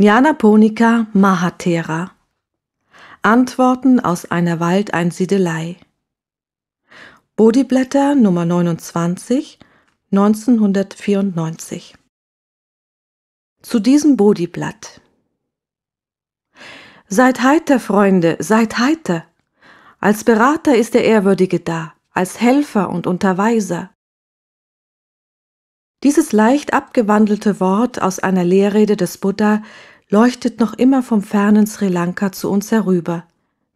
Nyanaponika Mahatera Antworten aus einer Waldeinsiedelei Bodhiblätter Nummer 29 1994 Zu diesem Bodhiblatt Seid heiter, Freunde, seid heiter! Als Berater ist der Ehrwürdige da, als Helfer und Unterweiser, dieses leicht abgewandelte Wort aus einer Lehrrede des Buddha leuchtet noch immer vom fernen Sri Lanka zu uns herüber.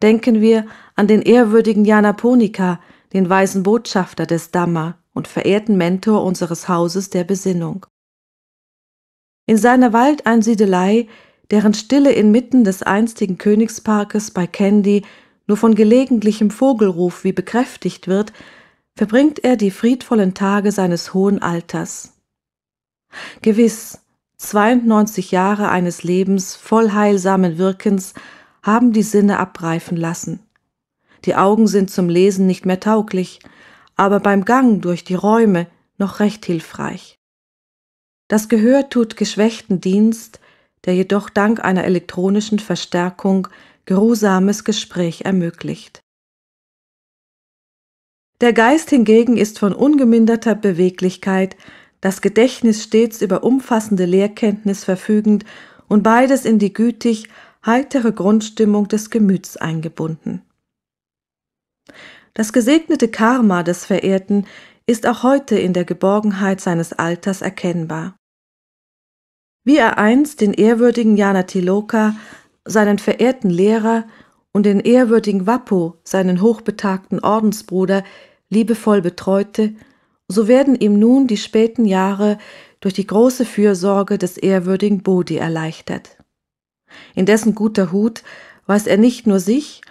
Denken wir an den ehrwürdigen Janaponika, den weisen Botschafter des Dhamma und verehrten Mentor unseres Hauses der Besinnung. In seiner Waldeinsiedelei, deren Stille inmitten des einstigen Königsparkes bei Candy nur von gelegentlichem Vogelruf wie bekräftigt wird, verbringt er die friedvollen Tage seines hohen Alters. Gewiss, 92 Jahre eines Lebens voll heilsamen Wirkens haben die Sinne abreifen lassen. Die Augen sind zum Lesen nicht mehr tauglich, aber beim Gang durch die Räume noch recht hilfreich. Das Gehör tut geschwächten Dienst, der jedoch dank einer elektronischen Verstärkung geruhsames Gespräch ermöglicht. Der Geist hingegen ist von ungeminderter Beweglichkeit das Gedächtnis stets über umfassende Lehrkenntnis verfügend und beides in die gütig heitere Grundstimmung des Gemüts eingebunden. Das gesegnete Karma des Verehrten ist auch heute in der Geborgenheit seines Alters erkennbar. Wie er einst den ehrwürdigen Janatiloka, seinen verehrten Lehrer und den ehrwürdigen Wappo, seinen hochbetagten Ordensbruder, liebevoll betreute so werden ihm nun die späten Jahre durch die große Fürsorge des ehrwürdigen Bodhi erleichtert. In dessen guter Hut weiß er nicht nur sich,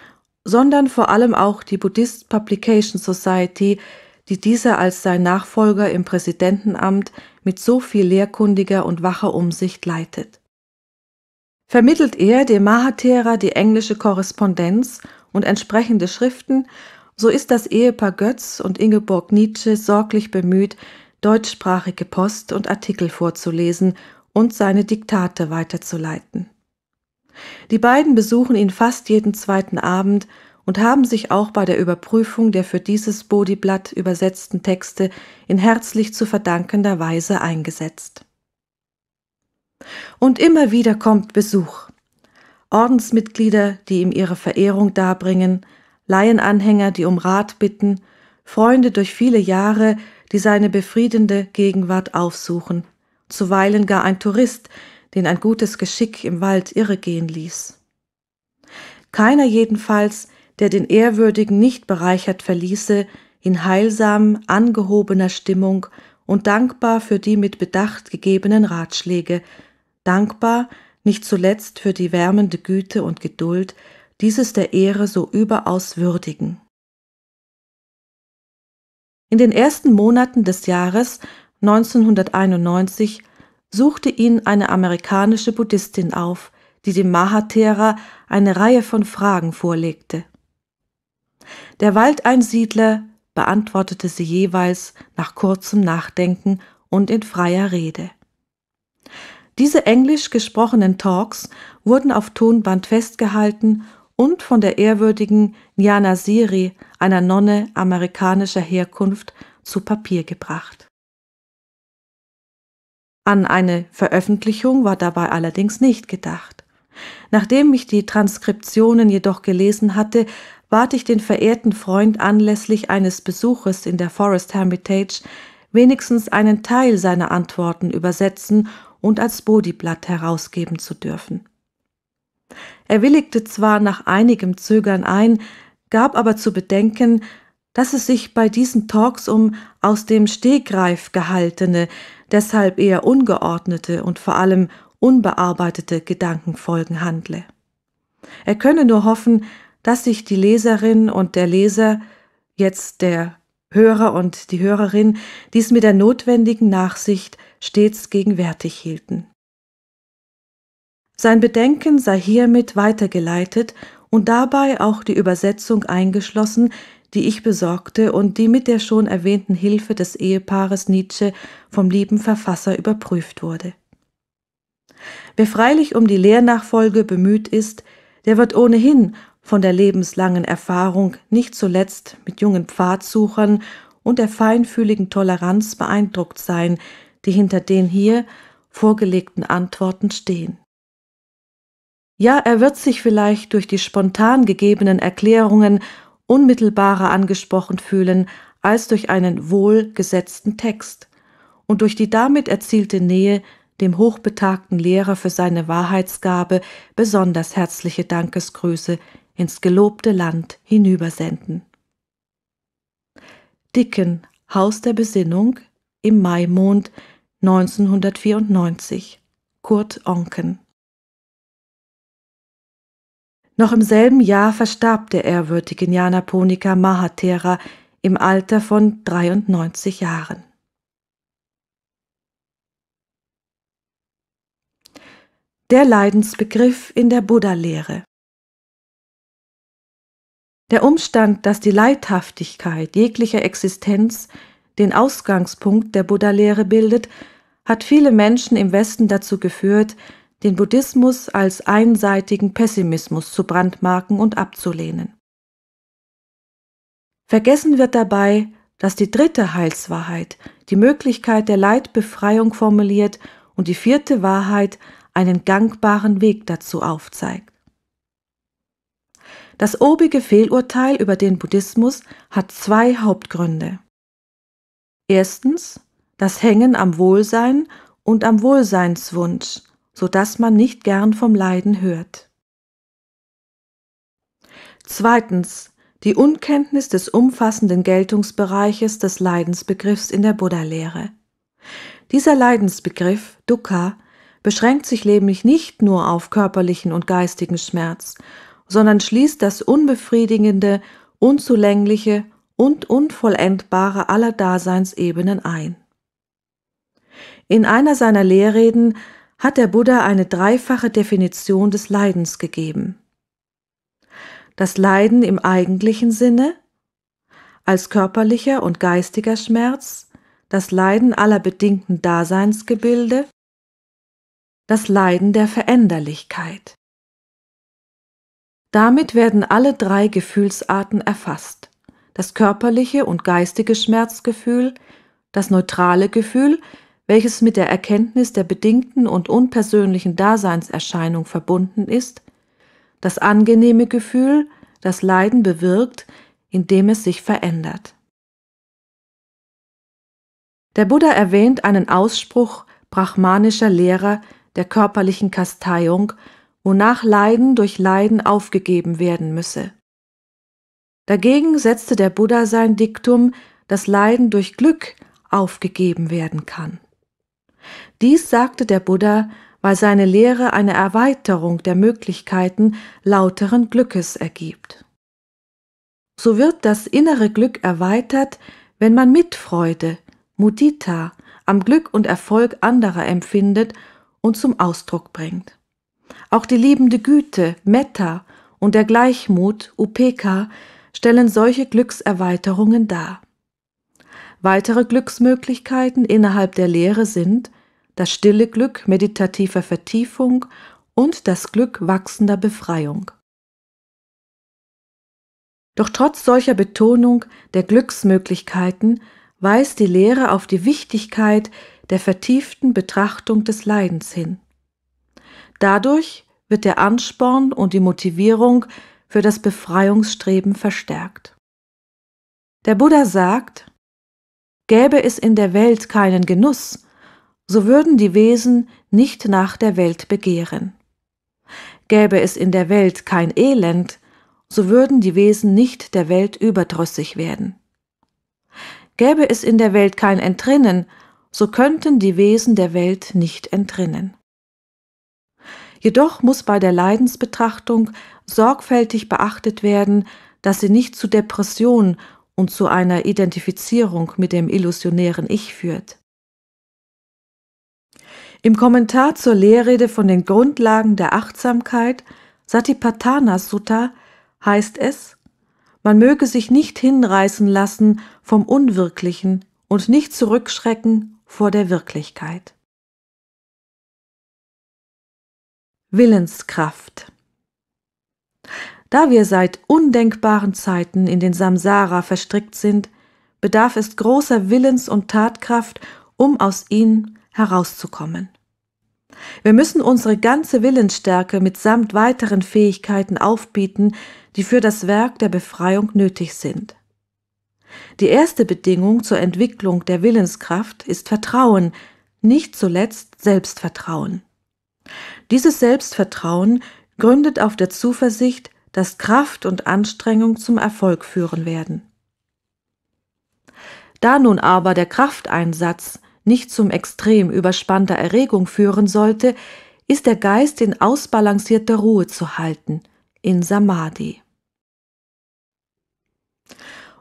sondern vor allem auch die Buddhist Publication Society, die dieser als sein Nachfolger im Präsidentenamt mit so viel lehrkundiger und wacher Umsicht leitet. Vermittelt er dem Mahathera die englische Korrespondenz und entsprechende Schriften so ist das Ehepaar Götz und Ingeborg Nietzsche sorglich bemüht, deutschsprachige Post und Artikel vorzulesen und seine Diktate weiterzuleiten. Die beiden besuchen ihn fast jeden zweiten Abend und haben sich auch bei der Überprüfung der für dieses Bodyblatt übersetzten Texte in herzlich zu verdankender Weise eingesetzt. Und immer wieder kommt Besuch. Ordensmitglieder, die ihm ihre Verehrung darbringen, Laienanhänger, die um Rat bitten, Freunde durch viele Jahre, die seine befriedende Gegenwart aufsuchen, zuweilen gar ein Tourist, den ein gutes Geschick im Wald irregehen ließ. Keiner jedenfalls, der den Ehrwürdigen nicht bereichert verließe, in heilsam, angehobener Stimmung und dankbar für die mit Bedacht gegebenen Ratschläge, dankbar nicht zuletzt für die wärmende Güte und Geduld, dieses der Ehre so überaus würdigen. In den ersten Monaten des Jahres 1991 suchte ihn eine amerikanische Buddhistin auf, die dem Mahathera eine Reihe von Fragen vorlegte. Der Waldeinsiedler beantwortete sie jeweils nach kurzem Nachdenken und in freier Rede. Diese englisch gesprochenen Talks wurden auf Tonband festgehalten und von der ehrwürdigen Jana Siri, einer Nonne amerikanischer Herkunft, zu Papier gebracht. An eine Veröffentlichung war dabei allerdings nicht gedacht. Nachdem ich die Transkriptionen jedoch gelesen hatte, bat ich den verehrten Freund anlässlich eines Besuches in der Forest Hermitage, wenigstens einen Teil seiner Antworten übersetzen und als Bodyblatt herausgeben zu dürfen. Er willigte zwar nach einigem Zögern ein, gab aber zu bedenken, dass es sich bei diesen Talks um aus dem Stegreif gehaltene, deshalb eher ungeordnete und vor allem unbearbeitete Gedankenfolgen handle. Er könne nur hoffen, dass sich die Leserin und der Leser, jetzt der Hörer und die Hörerin, dies mit der notwendigen Nachsicht stets gegenwärtig hielten. Sein Bedenken sei hiermit weitergeleitet und dabei auch die Übersetzung eingeschlossen, die ich besorgte und die mit der schon erwähnten Hilfe des Ehepaares Nietzsche vom lieben Verfasser überprüft wurde. Wer freilich um die Lehrnachfolge bemüht ist, der wird ohnehin von der lebenslangen Erfahrung nicht zuletzt mit jungen Pfadsuchern und der feinfühligen Toleranz beeindruckt sein, die hinter den hier vorgelegten Antworten stehen. Ja, er wird sich vielleicht durch die spontan gegebenen Erklärungen unmittelbarer angesprochen fühlen als durch einen wohlgesetzten Text und durch die damit erzielte Nähe dem hochbetagten Lehrer für seine Wahrheitsgabe besonders herzliche Dankesgrüße ins gelobte Land hinübersenden. Dicken Haus der Besinnung im Maimond 1994 Kurt Onken noch im selben Jahr verstarb der ehrwürdige Jnanaponika Mahatera im Alter von 93 Jahren. Der Leidensbegriff in der Buddha-Lehre Der Umstand, dass die Leidhaftigkeit jeglicher Existenz den Ausgangspunkt der Buddha-Lehre bildet, hat viele Menschen im Westen dazu geführt, den Buddhismus als einseitigen Pessimismus zu brandmarken und abzulehnen. Vergessen wird dabei, dass die dritte Heilswahrheit die Möglichkeit der Leidbefreiung formuliert und die vierte Wahrheit einen gangbaren Weg dazu aufzeigt. Das obige Fehlurteil über den Buddhismus hat zwei Hauptgründe. Erstens das Hängen am Wohlsein und am Wohlseinswunsch, so dass man nicht gern vom Leiden hört. Zweitens. Die Unkenntnis des umfassenden Geltungsbereiches des Leidensbegriffs in der Buddha-Lehre. Dieser Leidensbegriff, Dukkha, beschränkt sich nämlich nicht nur auf körperlichen und geistigen Schmerz, sondern schließt das Unbefriedigende, Unzulängliche und Unvollendbare aller Daseinsebenen ein. In einer seiner Lehrreden hat der Buddha eine dreifache Definition des Leidens gegeben. Das Leiden im eigentlichen Sinne, als körperlicher und geistiger Schmerz, das Leiden aller bedingten Daseinsgebilde, das Leiden der Veränderlichkeit. Damit werden alle drei Gefühlsarten erfasst. Das körperliche und geistige Schmerzgefühl, das neutrale Gefühl, welches mit der Erkenntnis der bedingten und unpersönlichen Daseinserscheinung verbunden ist, das angenehme Gefühl, das Leiden bewirkt, indem es sich verändert. Der Buddha erwähnt einen Ausspruch brahmanischer Lehrer der körperlichen Kasteiung, wonach Leiden durch Leiden aufgegeben werden müsse. Dagegen setzte der Buddha sein Diktum, dass Leiden durch Glück aufgegeben werden kann. Dies sagte der Buddha, weil seine Lehre eine Erweiterung der Möglichkeiten lauteren Glückes ergibt. So wird das innere Glück erweitert, wenn man Mitfreude, Mudita, am Glück und Erfolg anderer empfindet und zum Ausdruck bringt. Auch die liebende Güte, Metta und der Gleichmut, Upeka, stellen solche Glückserweiterungen dar. Weitere Glücksmöglichkeiten innerhalb der Lehre sind das stille Glück meditativer Vertiefung und das Glück wachsender Befreiung. Doch trotz solcher Betonung der Glücksmöglichkeiten weist die Lehre auf die Wichtigkeit der vertieften Betrachtung des Leidens hin. Dadurch wird der Ansporn und die Motivierung für das Befreiungsstreben verstärkt. Der Buddha sagt, gäbe es in der Welt keinen Genuss, so würden die Wesen nicht nach der Welt begehren. Gäbe es in der Welt kein Elend, so würden die Wesen nicht der Welt überdrüssig werden. Gäbe es in der Welt kein Entrinnen, so könnten die Wesen der Welt nicht entrinnen. Jedoch muss bei der Leidensbetrachtung sorgfältig beachtet werden, dass sie nicht zu Depression und zu einer Identifizierung mit dem illusionären Ich führt. Im Kommentar zur Lehrrede von den Grundlagen der Achtsamkeit Satipatthana Sutta heißt es, man möge sich nicht hinreißen lassen vom Unwirklichen und nicht zurückschrecken vor der Wirklichkeit. Willenskraft Da wir seit undenkbaren Zeiten in den Samsara verstrickt sind, bedarf es großer Willens- und Tatkraft, um aus ihnen herauszukommen. Wir müssen unsere ganze Willensstärke mitsamt weiteren Fähigkeiten aufbieten, die für das Werk der Befreiung nötig sind. Die erste Bedingung zur Entwicklung der Willenskraft ist Vertrauen, nicht zuletzt Selbstvertrauen. Dieses Selbstvertrauen gründet auf der Zuversicht, dass Kraft und Anstrengung zum Erfolg führen werden. Da nun aber der Krafteinsatz nicht zum extrem überspannter Erregung führen sollte, ist der Geist in ausbalancierter Ruhe zu halten, in Samadhi.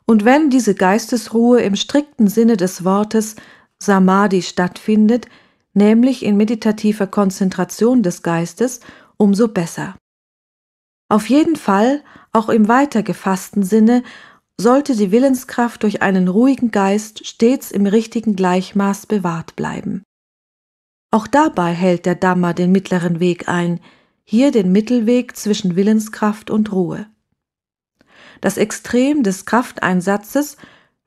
Und wenn diese Geistesruhe im strikten Sinne des Wortes Samadhi stattfindet, nämlich in meditativer Konzentration des Geistes, umso besser. Auf jeden Fall, auch im weiter gefassten Sinne, sollte die Willenskraft durch einen ruhigen Geist stets im richtigen Gleichmaß bewahrt bleiben. Auch dabei hält der Dhamma den mittleren Weg ein, hier den Mittelweg zwischen Willenskraft und Ruhe. Das Extrem des Krafteinsatzes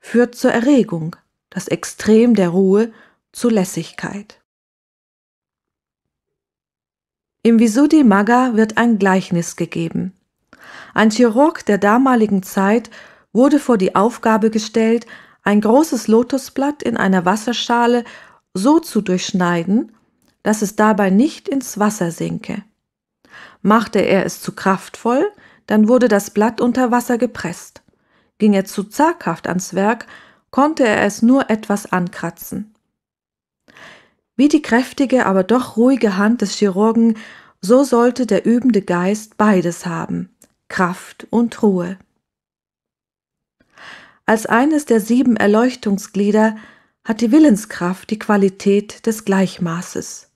führt zur Erregung, das Extrem der Ruhe zu Lässigkeit. Im Visuddhimagga wird ein Gleichnis gegeben. Ein Chirurg der damaligen Zeit wurde vor die Aufgabe gestellt, ein großes Lotusblatt in einer Wasserschale so zu durchschneiden, dass es dabei nicht ins Wasser sinke. Machte er es zu kraftvoll, dann wurde das Blatt unter Wasser gepresst. Ging er zu zaghaft ans Werk, konnte er es nur etwas ankratzen. Wie die kräftige, aber doch ruhige Hand des Chirurgen, so sollte der übende Geist beides haben Kraft und Ruhe. Als eines der sieben Erleuchtungsglieder hat die Willenskraft die Qualität des Gleichmaßes.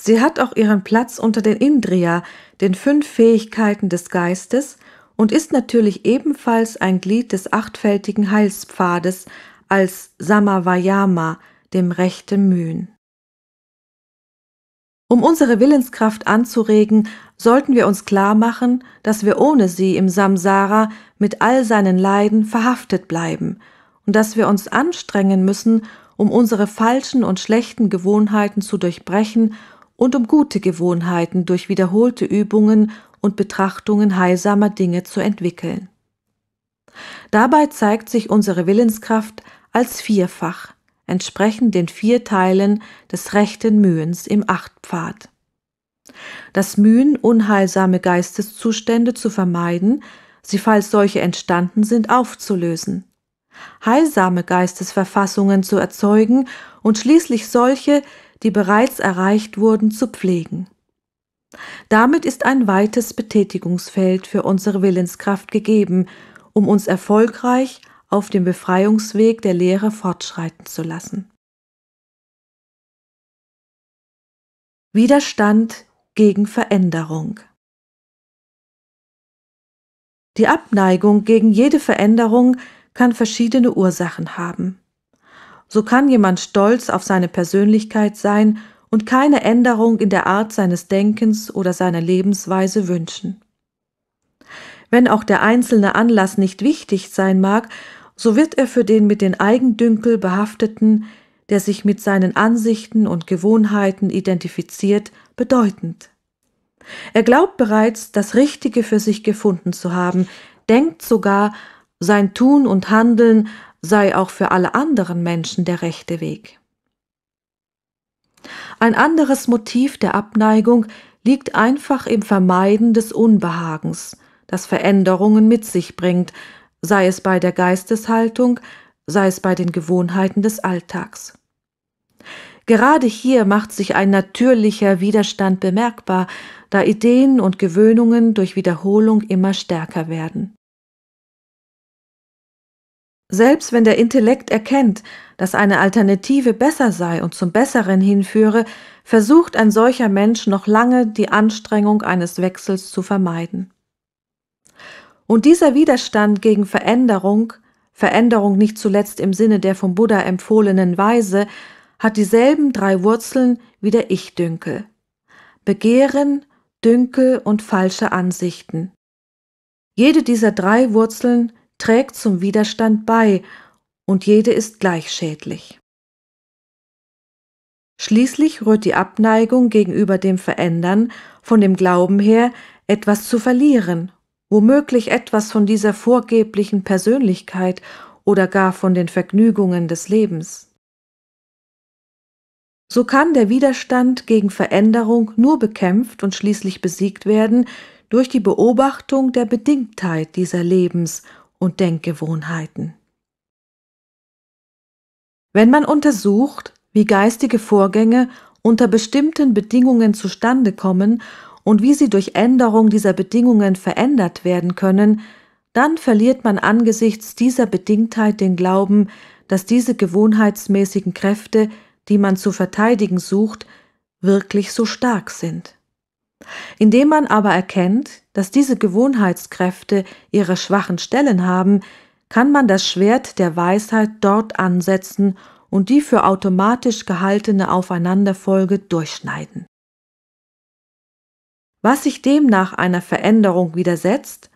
Sie hat auch ihren Platz unter den Indriya, den fünf Fähigkeiten des Geistes, und ist natürlich ebenfalls ein Glied des achtfältigen Heilspfades als Samavayama, dem rechten Mühen. Um unsere Willenskraft anzuregen, sollten wir uns klar machen, dass wir ohne sie im Samsara mit all seinen Leiden verhaftet bleiben und dass wir uns anstrengen müssen, um unsere falschen und schlechten Gewohnheiten zu durchbrechen und um gute Gewohnheiten durch wiederholte Übungen und Betrachtungen heilsamer Dinge zu entwickeln. Dabei zeigt sich unsere Willenskraft als vierfach, entsprechend den vier Teilen des rechten Mühens im Achtpfad. Das Mühen, unheilsame Geisteszustände zu vermeiden, sie falls solche entstanden sind, aufzulösen. Heilsame Geistesverfassungen zu erzeugen und schließlich solche, die bereits erreicht wurden, zu pflegen. Damit ist ein weites Betätigungsfeld für unsere Willenskraft gegeben, um uns erfolgreich auf dem Befreiungsweg der Lehre fortschreiten zu lassen. Widerstand gegen Veränderung. Die Abneigung gegen jede Veränderung kann verschiedene Ursachen haben. So kann jemand stolz auf seine Persönlichkeit sein und keine Änderung in der Art seines Denkens oder seiner Lebensweise wünschen. Wenn auch der einzelne Anlass nicht wichtig sein mag, so wird er für den mit den Eigendünkel behafteten, der sich mit seinen Ansichten und Gewohnheiten identifiziert, bedeutend. Er glaubt bereits, das Richtige für sich gefunden zu haben, denkt sogar, sein Tun und Handeln sei auch für alle anderen Menschen der rechte Weg. Ein anderes Motiv der Abneigung liegt einfach im Vermeiden des Unbehagens, das Veränderungen mit sich bringt, sei es bei der Geisteshaltung, sei es bei den Gewohnheiten des Alltags. Gerade hier macht sich ein natürlicher Widerstand bemerkbar, da Ideen und Gewöhnungen durch Wiederholung immer stärker werden. Selbst wenn der Intellekt erkennt, dass eine Alternative besser sei und zum Besseren hinführe, versucht ein solcher Mensch noch lange die Anstrengung eines Wechsels zu vermeiden. Und dieser Widerstand gegen Veränderung Veränderung nicht zuletzt im Sinne der vom Buddha empfohlenen Weise, hat dieselben drei Wurzeln wie der Ich-Dünkel. Begehren, Dünkel und falsche Ansichten. Jede dieser drei Wurzeln trägt zum Widerstand bei und jede ist gleich schädlich. Schließlich rührt die Abneigung gegenüber dem Verändern von dem Glauben her, etwas zu verlieren womöglich etwas von dieser vorgeblichen Persönlichkeit oder gar von den Vergnügungen des Lebens. So kann der Widerstand gegen Veränderung nur bekämpft und schließlich besiegt werden durch die Beobachtung der Bedingtheit dieser Lebens und Denkgewohnheiten. Wenn man untersucht, wie geistige Vorgänge unter bestimmten Bedingungen zustande kommen und wie sie durch Änderung dieser Bedingungen verändert werden können, dann verliert man angesichts dieser Bedingtheit den Glauben, dass diese gewohnheitsmäßigen Kräfte, die man zu verteidigen sucht, wirklich so stark sind. Indem man aber erkennt, dass diese Gewohnheitskräfte ihre schwachen Stellen haben, kann man das Schwert der Weisheit dort ansetzen und die für automatisch gehaltene Aufeinanderfolge durchschneiden. Was sich demnach einer Veränderung widersetzt,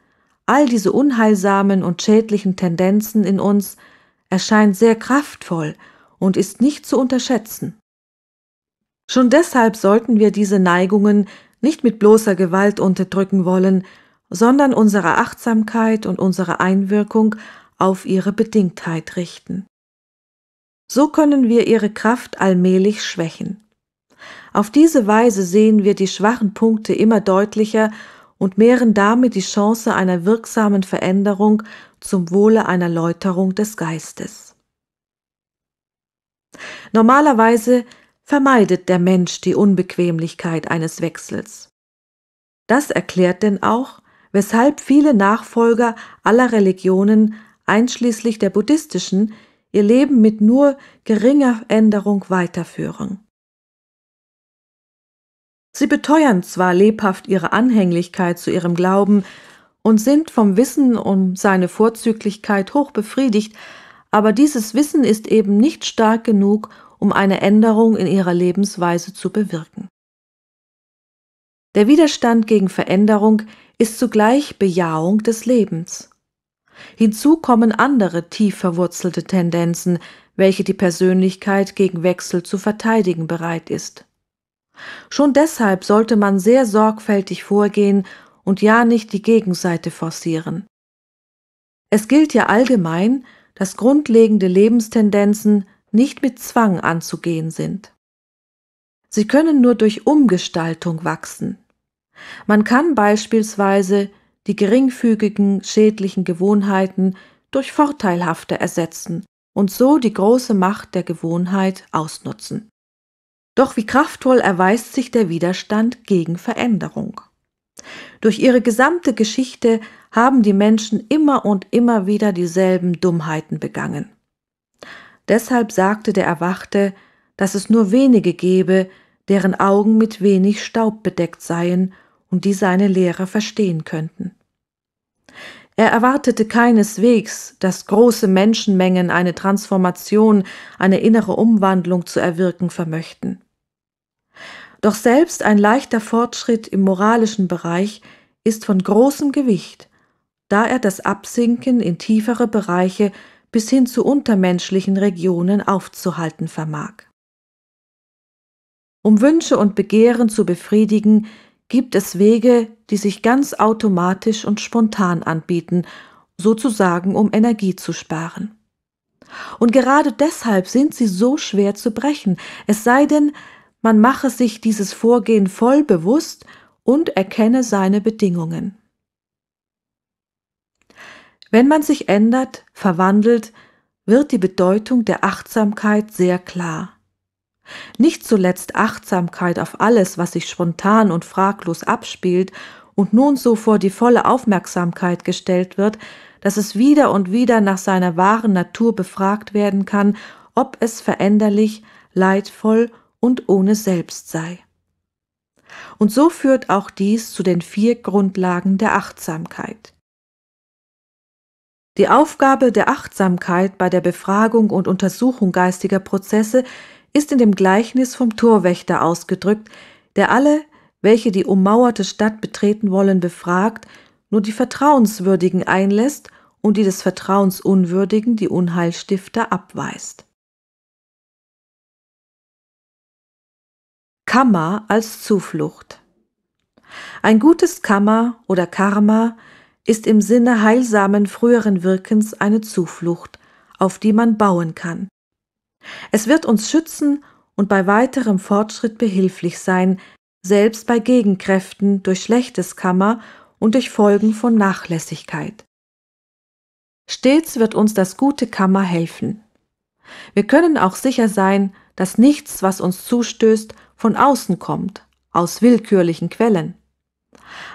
all diese unheilsamen und schädlichen Tendenzen in uns, erscheint sehr kraftvoll und ist nicht zu unterschätzen. Schon deshalb sollten wir diese Neigungen nicht mit bloßer Gewalt unterdrücken wollen, sondern unsere Achtsamkeit und unsere Einwirkung auf ihre Bedingtheit richten. So können wir ihre Kraft allmählich schwächen. Auf diese Weise sehen wir die schwachen Punkte immer deutlicher und mehren damit die Chance einer wirksamen Veränderung zum Wohle einer Läuterung des Geistes. Normalerweise vermeidet der Mensch die Unbequemlichkeit eines Wechsels. Das erklärt denn auch, weshalb viele Nachfolger aller Religionen, einschließlich der buddhistischen, ihr Leben mit nur geringer Änderung weiterführen. Sie beteuern zwar lebhaft ihre Anhänglichkeit zu ihrem Glauben und sind vom Wissen um seine Vorzüglichkeit hoch befriedigt, aber dieses Wissen ist eben nicht stark genug, um eine Änderung in ihrer Lebensweise zu bewirken. Der Widerstand gegen Veränderung ist zugleich Bejahung des Lebens. Hinzu kommen andere tief verwurzelte Tendenzen, welche die Persönlichkeit gegen Wechsel zu verteidigen bereit ist. Schon deshalb sollte man sehr sorgfältig vorgehen und ja nicht die Gegenseite forcieren. Es gilt ja allgemein, dass grundlegende Lebenstendenzen nicht mit Zwang anzugehen sind. Sie können nur durch Umgestaltung wachsen. Man kann beispielsweise die geringfügigen schädlichen Gewohnheiten durch vorteilhafte ersetzen und so die große Macht der Gewohnheit ausnutzen. Doch wie kraftvoll erweist sich der Widerstand gegen Veränderung. Durch ihre gesamte Geschichte haben die Menschen immer und immer wieder dieselben Dummheiten begangen. Deshalb sagte der Erwachte, dass es nur wenige gebe, deren Augen mit wenig Staub bedeckt seien und die seine Lehre verstehen könnten. Er erwartete keineswegs, dass große Menschenmengen eine Transformation, eine innere Umwandlung zu erwirken vermöchten. Doch selbst ein leichter Fortschritt im moralischen Bereich ist von großem Gewicht, da er das Absinken in tiefere Bereiche bis hin zu untermenschlichen Regionen aufzuhalten vermag. Um Wünsche und Begehren zu befriedigen, gibt es Wege, die sich ganz automatisch und spontan anbieten, sozusagen um Energie zu sparen. Und gerade deshalb sind sie so schwer zu brechen, es sei denn, man mache sich dieses Vorgehen voll bewusst und erkenne seine Bedingungen. Wenn man sich ändert, verwandelt, wird die Bedeutung der Achtsamkeit sehr klar. Nicht zuletzt Achtsamkeit auf alles, was sich spontan und fraglos abspielt und nun so vor die volle Aufmerksamkeit gestellt wird, dass es wieder und wieder nach seiner wahren Natur befragt werden kann, ob es veränderlich, leidvoll und ohne Selbst sei. Und so führt auch dies zu den vier Grundlagen der Achtsamkeit. Die Aufgabe der Achtsamkeit bei der Befragung und Untersuchung geistiger Prozesse ist in dem Gleichnis vom Torwächter ausgedrückt, der alle, welche die ummauerte Stadt betreten wollen, befragt, nur die Vertrauenswürdigen einlässt und die des Vertrauens Unwürdigen, die Unheilstifter, abweist. Kammer als Zuflucht. Ein gutes Kammer oder Karma ist im Sinne heilsamen früheren Wirkens eine Zuflucht, auf die man bauen kann. Es wird uns schützen und bei weiterem Fortschritt behilflich sein, selbst bei Gegenkräften durch schlechtes Kammer und durch Folgen von Nachlässigkeit. Stets wird uns das gute Kammer helfen. Wir können auch sicher sein, dass nichts, was uns zustößt, von außen kommt, aus willkürlichen Quellen.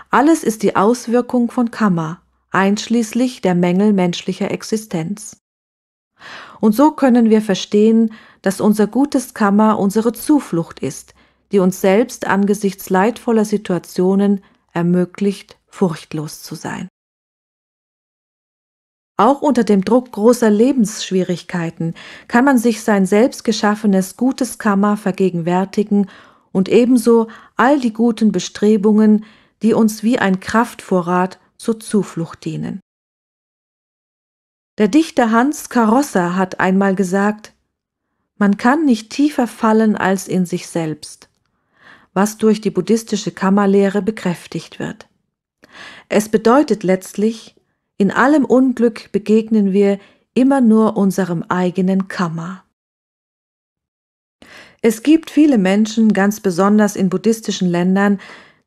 Alles ist die Auswirkung von Kammer, einschließlich der Mängel menschlicher Existenz. Und so können wir verstehen, dass unser gutes Kammer unsere Zuflucht ist, die uns selbst angesichts leidvoller Situationen ermöglicht, furchtlos zu sein. Auch unter dem Druck großer Lebensschwierigkeiten kann man sich sein selbst geschaffenes gutes Karma vergegenwärtigen und ebenso all die guten Bestrebungen, die uns wie ein Kraftvorrat zur Zuflucht dienen. Der Dichter Hans Karossa hat einmal gesagt, man kann nicht tiefer fallen als in sich selbst, was durch die buddhistische Kammerlehre bekräftigt wird. Es bedeutet letztlich, in allem Unglück begegnen wir immer nur unserem eigenen Kammer. Es gibt viele Menschen, ganz besonders in buddhistischen Ländern,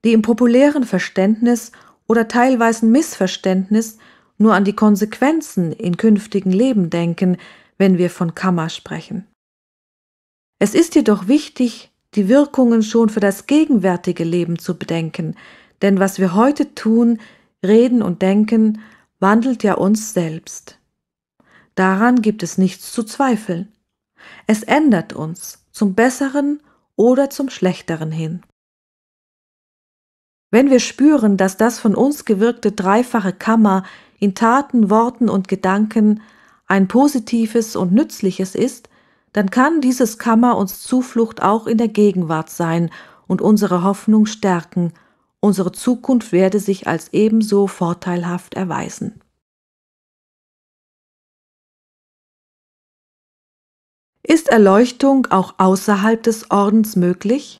die im populären Verständnis oder teilweise Missverständnis nur an die Konsequenzen in künftigen Leben denken, wenn wir von Kammer sprechen. Es ist jedoch wichtig, die Wirkungen schon für das gegenwärtige Leben zu bedenken, denn was wir heute tun, reden und denken, wandelt ja uns selbst. Daran gibt es nichts zu zweifeln. Es ändert uns zum Besseren oder zum Schlechteren hin. Wenn wir spüren, dass das von uns gewirkte dreifache Kammer in Taten, Worten und Gedanken ein positives und nützliches ist, dann kann dieses Kammer uns Zuflucht auch in der Gegenwart sein und unsere Hoffnung stärken Unsere Zukunft werde sich als ebenso vorteilhaft erweisen. Ist Erleuchtung auch außerhalb des Ordens möglich?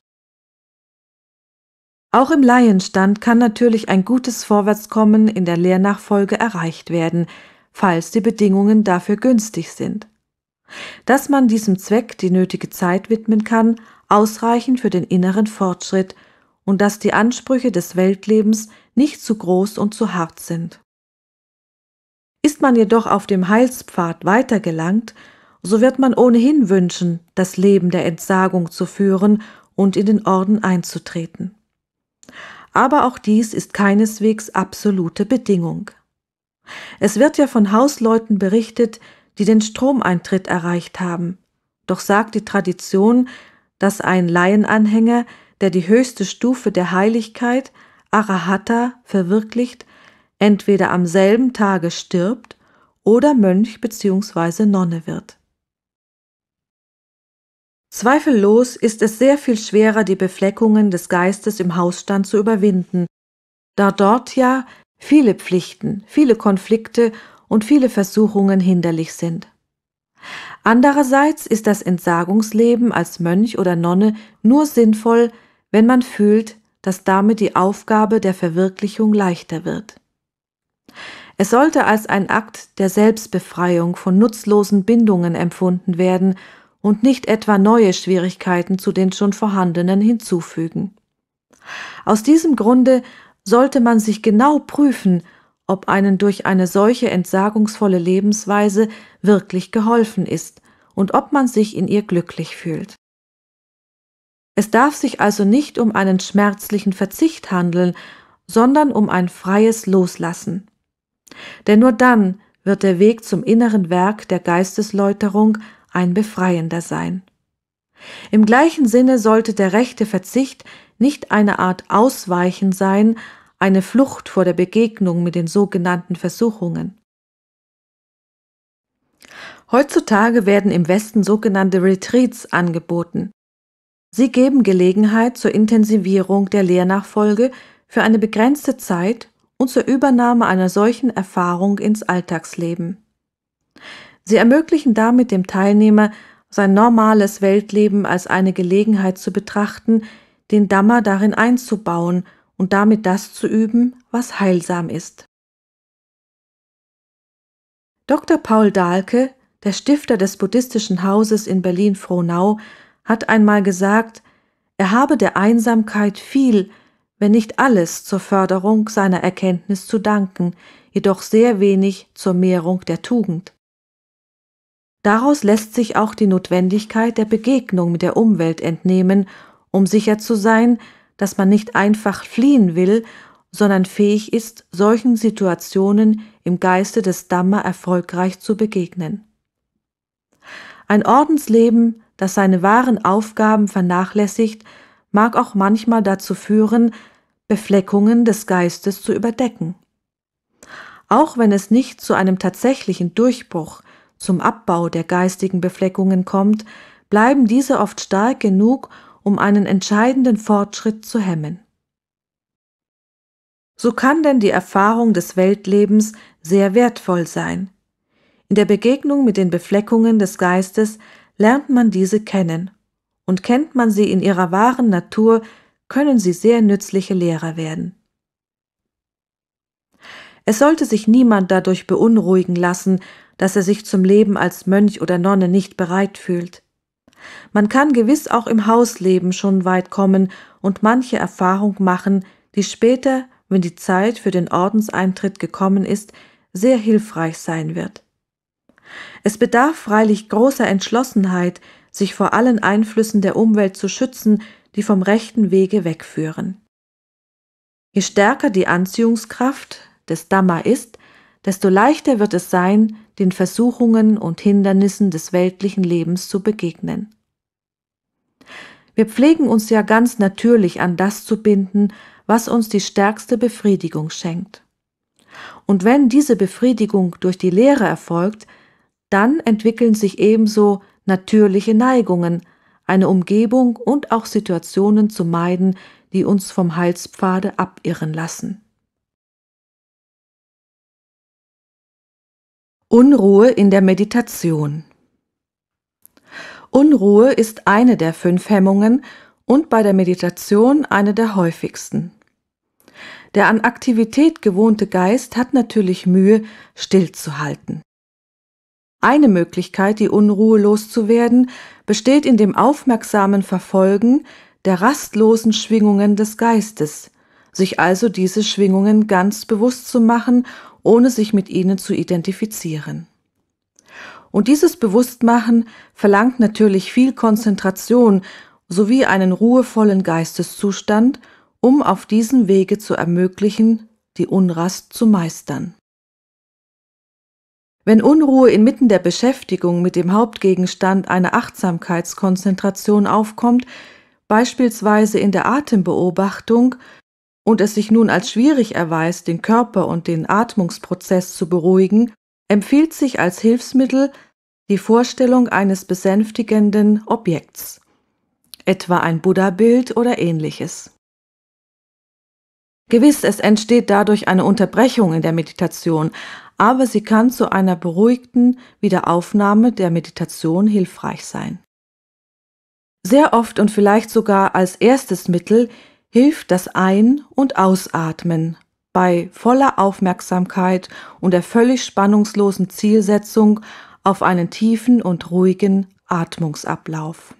Auch im Laienstand kann natürlich ein gutes Vorwärtskommen in der Lehrnachfolge erreicht werden, falls die Bedingungen dafür günstig sind. Dass man diesem Zweck die nötige Zeit widmen kann, ausreichend für den inneren Fortschritt und dass die Ansprüche des Weltlebens nicht zu groß und zu hart sind. Ist man jedoch auf dem Heilspfad weitergelangt, so wird man ohnehin wünschen, das Leben der Entsagung zu führen und in den Orden einzutreten. Aber auch dies ist keineswegs absolute Bedingung. Es wird ja von Hausleuten berichtet, die den Stromeintritt erreicht haben, doch sagt die Tradition, dass ein Laienanhänger der die höchste Stufe der Heiligkeit, Arahata, verwirklicht, entweder am selben Tage stirbt oder Mönch bzw. Nonne wird. Zweifellos ist es sehr viel schwerer, die Befleckungen des Geistes im Hausstand zu überwinden, da dort ja viele Pflichten, viele Konflikte und viele Versuchungen hinderlich sind. Andererseits ist das Entsagungsleben als Mönch oder Nonne nur sinnvoll, wenn man fühlt, dass damit die Aufgabe der Verwirklichung leichter wird. Es sollte als ein Akt der Selbstbefreiung von nutzlosen Bindungen empfunden werden und nicht etwa neue Schwierigkeiten zu den schon vorhandenen hinzufügen. Aus diesem Grunde sollte man sich genau prüfen, ob einen durch eine solche entsagungsvolle Lebensweise wirklich geholfen ist und ob man sich in ihr glücklich fühlt. Es darf sich also nicht um einen schmerzlichen Verzicht handeln, sondern um ein freies Loslassen. Denn nur dann wird der Weg zum inneren Werk der Geistesläuterung ein befreiender sein. Im gleichen Sinne sollte der rechte Verzicht nicht eine Art Ausweichen sein, eine Flucht vor der Begegnung mit den sogenannten Versuchungen. Heutzutage werden im Westen sogenannte Retreats angeboten. Sie geben Gelegenheit zur Intensivierung der Lehrnachfolge für eine begrenzte Zeit und zur Übernahme einer solchen Erfahrung ins Alltagsleben. Sie ermöglichen damit dem Teilnehmer, sein normales Weltleben als eine Gelegenheit zu betrachten, den Dhamma darin einzubauen und damit das zu üben, was heilsam ist. Dr. Paul Dahlke, der Stifter des buddhistischen Hauses in Berlin-Frohnau, hat einmal gesagt, er habe der Einsamkeit viel, wenn nicht alles zur Förderung seiner Erkenntnis zu danken, jedoch sehr wenig zur Mehrung der Tugend. Daraus lässt sich auch die Notwendigkeit der Begegnung mit der Umwelt entnehmen, um sicher zu sein, dass man nicht einfach fliehen will, sondern fähig ist, solchen Situationen im Geiste des Dhamma erfolgreich zu begegnen. Ein Ordensleben das seine wahren Aufgaben vernachlässigt, mag auch manchmal dazu führen, Befleckungen des Geistes zu überdecken. Auch wenn es nicht zu einem tatsächlichen Durchbruch zum Abbau der geistigen Befleckungen kommt, bleiben diese oft stark genug, um einen entscheidenden Fortschritt zu hemmen. So kann denn die Erfahrung des Weltlebens sehr wertvoll sein. In der Begegnung mit den Befleckungen des Geistes lernt man diese kennen. Und kennt man sie in ihrer wahren Natur, können sie sehr nützliche Lehrer werden. Es sollte sich niemand dadurch beunruhigen lassen, dass er sich zum Leben als Mönch oder Nonne nicht bereit fühlt. Man kann gewiss auch im Hausleben schon weit kommen und manche Erfahrung machen, die später, wenn die Zeit für den Ordenseintritt gekommen ist, sehr hilfreich sein wird. Es bedarf freilich großer Entschlossenheit, sich vor allen Einflüssen der Umwelt zu schützen, die vom rechten Wege wegführen. Je stärker die Anziehungskraft des Dhamma ist, desto leichter wird es sein, den Versuchungen und Hindernissen des weltlichen Lebens zu begegnen. Wir pflegen uns ja ganz natürlich an das zu binden, was uns die stärkste Befriedigung schenkt. Und wenn diese Befriedigung durch die Lehre erfolgt, dann entwickeln sich ebenso natürliche Neigungen, eine Umgebung und auch Situationen zu meiden, die uns vom Heilspfade abirren lassen. Unruhe in der Meditation Unruhe ist eine der fünf Hemmungen und bei der Meditation eine der häufigsten. Der an Aktivität gewohnte Geist hat natürlich Mühe, stillzuhalten. Eine Möglichkeit, die Unruhe loszuwerden, besteht in dem aufmerksamen Verfolgen der rastlosen Schwingungen des Geistes, sich also diese Schwingungen ganz bewusst zu machen, ohne sich mit ihnen zu identifizieren. Und dieses Bewusstmachen verlangt natürlich viel Konzentration sowie einen ruhevollen Geisteszustand, um auf diesem Wege zu ermöglichen, die Unrast zu meistern. Wenn Unruhe inmitten der Beschäftigung mit dem Hauptgegenstand einer Achtsamkeitskonzentration aufkommt, beispielsweise in der Atembeobachtung, und es sich nun als schwierig erweist, den Körper und den Atmungsprozess zu beruhigen, empfiehlt sich als Hilfsmittel die Vorstellung eines besänftigenden Objekts, etwa ein Buddha-Bild oder ähnliches. Gewiss, es entsteht dadurch eine Unterbrechung in der Meditation, aber sie kann zu einer beruhigten Wiederaufnahme der Meditation hilfreich sein. Sehr oft und vielleicht sogar als erstes Mittel hilft das Ein- und Ausatmen bei voller Aufmerksamkeit und der völlig spannungslosen Zielsetzung auf einen tiefen und ruhigen Atmungsablauf.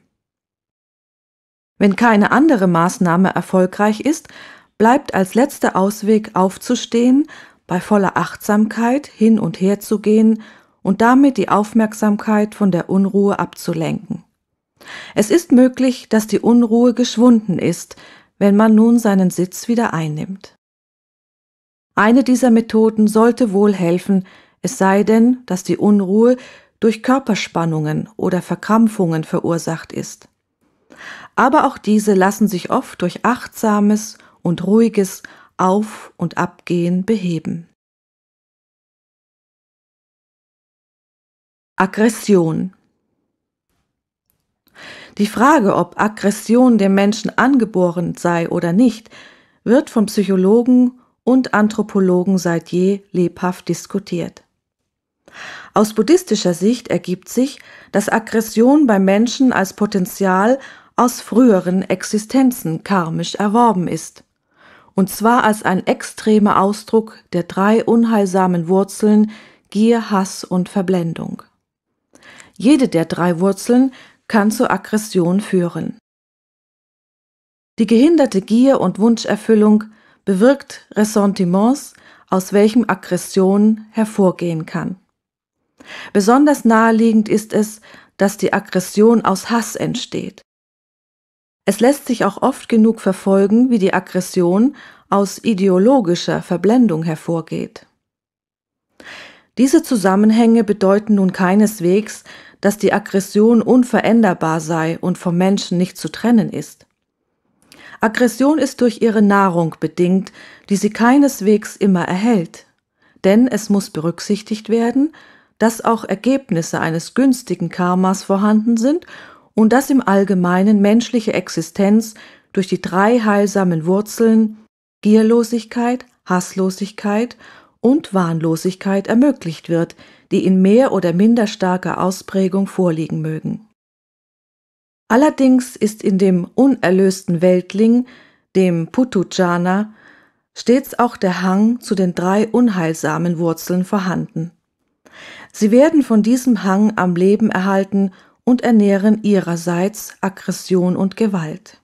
Wenn keine andere Maßnahme erfolgreich ist, bleibt als letzter Ausweg aufzustehen, bei voller Achtsamkeit hin und her zu gehen und damit die Aufmerksamkeit von der Unruhe abzulenken. Es ist möglich, dass die Unruhe geschwunden ist, wenn man nun seinen Sitz wieder einnimmt. Eine dieser Methoden sollte wohl helfen, es sei denn, dass die Unruhe durch Körperspannungen oder Verkrampfungen verursacht ist. Aber auch diese lassen sich oft durch achtsames und ruhiges auf- und Abgehen beheben. Aggression. Die Frage, ob Aggression dem Menschen angeboren sei oder nicht, wird von Psychologen und Anthropologen seit je lebhaft diskutiert. Aus buddhistischer Sicht ergibt sich, dass Aggression beim Menschen als Potenzial aus früheren Existenzen karmisch erworben ist und zwar als ein extremer Ausdruck der drei unheilsamen Wurzeln Gier, Hass und Verblendung. Jede der drei Wurzeln kann zur Aggression führen. Die gehinderte Gier und Wunscherfüllung bewirkt Ressentiments, aus welchem Aggression hervorgehen kann. Besonders naheliegend ist es, dass die Aggression aus Hass entsteht. Es lässt sich auch oft genug verfolgen, wie die Aggression aus ideologischer Verblendung hervorgeht. Diese Zusammenhänge bedeuten nun keineswegs, dass die Aggression unveränderbar sei und vom Menschen nicht zu trennen ist. Aggression ist durch ihre Nahrung bedingt, die sie keineswegs immer erhält. Denn es muss berücksichtigt werden, dass auch Ergebnisse eines günstigen Karmas vorhanden sind und dass im Allgemeinen menschliche Existenz durch die drei heilsamen Wurzeln Gierlosigkeit, Hasslosigkeit und Wahnlosigkeit ermöglicht wird, die in mehr oder minder starker Ausprägung vorliegen mögen. Allerdings ist in dem unerlösten Weltling, dem Putujana, stets auch der Hang zu den drei unheilsamen Wurzeln vorhanden. Sie werden von diesem Hang am Leben erhalten und ernähren ihrerseits Aggression und Gewalt.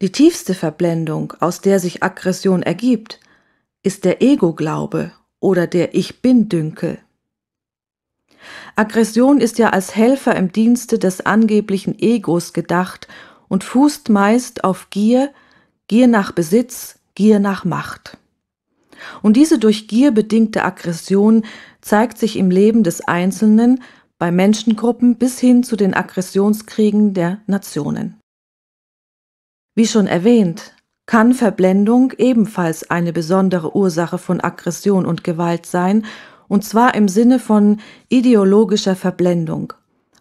Die tiefste Verblendung, aus der sich Aggression ergibt, ist der Ego-Glaube oder der Ich bin-Dünkel. Aggression ist ja als Helfer im Dienste des angeblichen Egos gedacht und fußt meist auf Gier, Gier nach Besitz, Gier nach Macht. Und diese durch Gier bedingte Aggression zeigt sich im Leben des Einzelnen bei Menschengruppen bis hin zu den Aggressionskriegen der Nationen. Wie schon erwähnt, kann Verblendung ebenfalls eine besondere Ursache von Aggression und Gewalt sein, und zwar im Sinne von ideologischer Verblendung,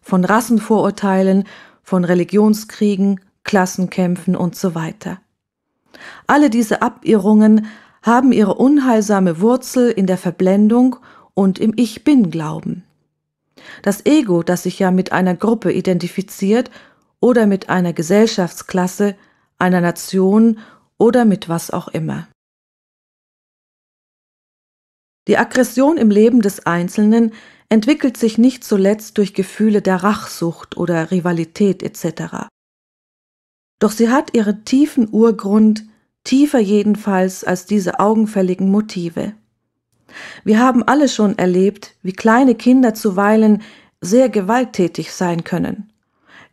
von Rassenvorurteilen, von Religionskriegen, Klassenkämpfen und so weiter. Alle diese Abirrungen haben ihre unheilsame Wurzel in der Verblendung und im Ich Bin-Glauben. Das Ego, das sich ja mit einer Gruppe identifiziert oder mit einer Gesellschaftsklasse, einer Nation oder mit was auch immer. Die Aggression im Leben des Einzelnen entwickelt sich nicht zuletzt durch Gefühle der Rachsucht oder Rivalität etc. Doch sie hat ihren tiefen Urgrund, tiefer jedenfalls als diese augenfälligen Motive. Wir haben alle schon erlebt, wie kleine Kinder zuweilen sehr gewalttätig sein können,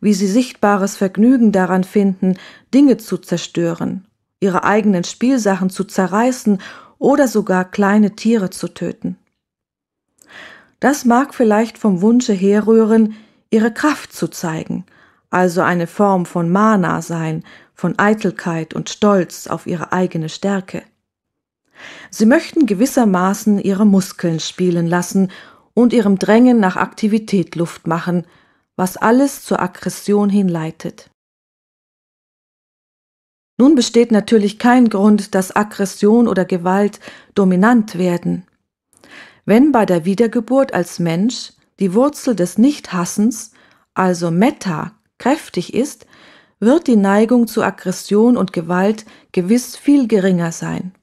wie sie sichtbares Vergnügen daran finden, Dinge zu zerstören, ihre eigenen Spielsachen zu zerreißen oder sogar kleine Tiere zu töten. Das mag vielleicht vom Wunsche herrühren, ihre Kraft zu zeigen, also eine Form von Mana sein, von Eitelkeit und Stolz auf ihre eigene Stärke. Sie möchten gewissermaßen ihre Muskeln spielen lassen und ihrem Drängen nach Aktivität Luft machen, was alles zur Aggression hinleitet. Nun besteht natürlich kein Grund, dass Aggression oder Gewalt dominant werden. Wenn bei der Wiedergeburt als Mensch die Wurzel des Nichthassens, also Metta, kräftig ist, wird die Neigung zu Aggression und Gewalt gewiss viel geringer sein.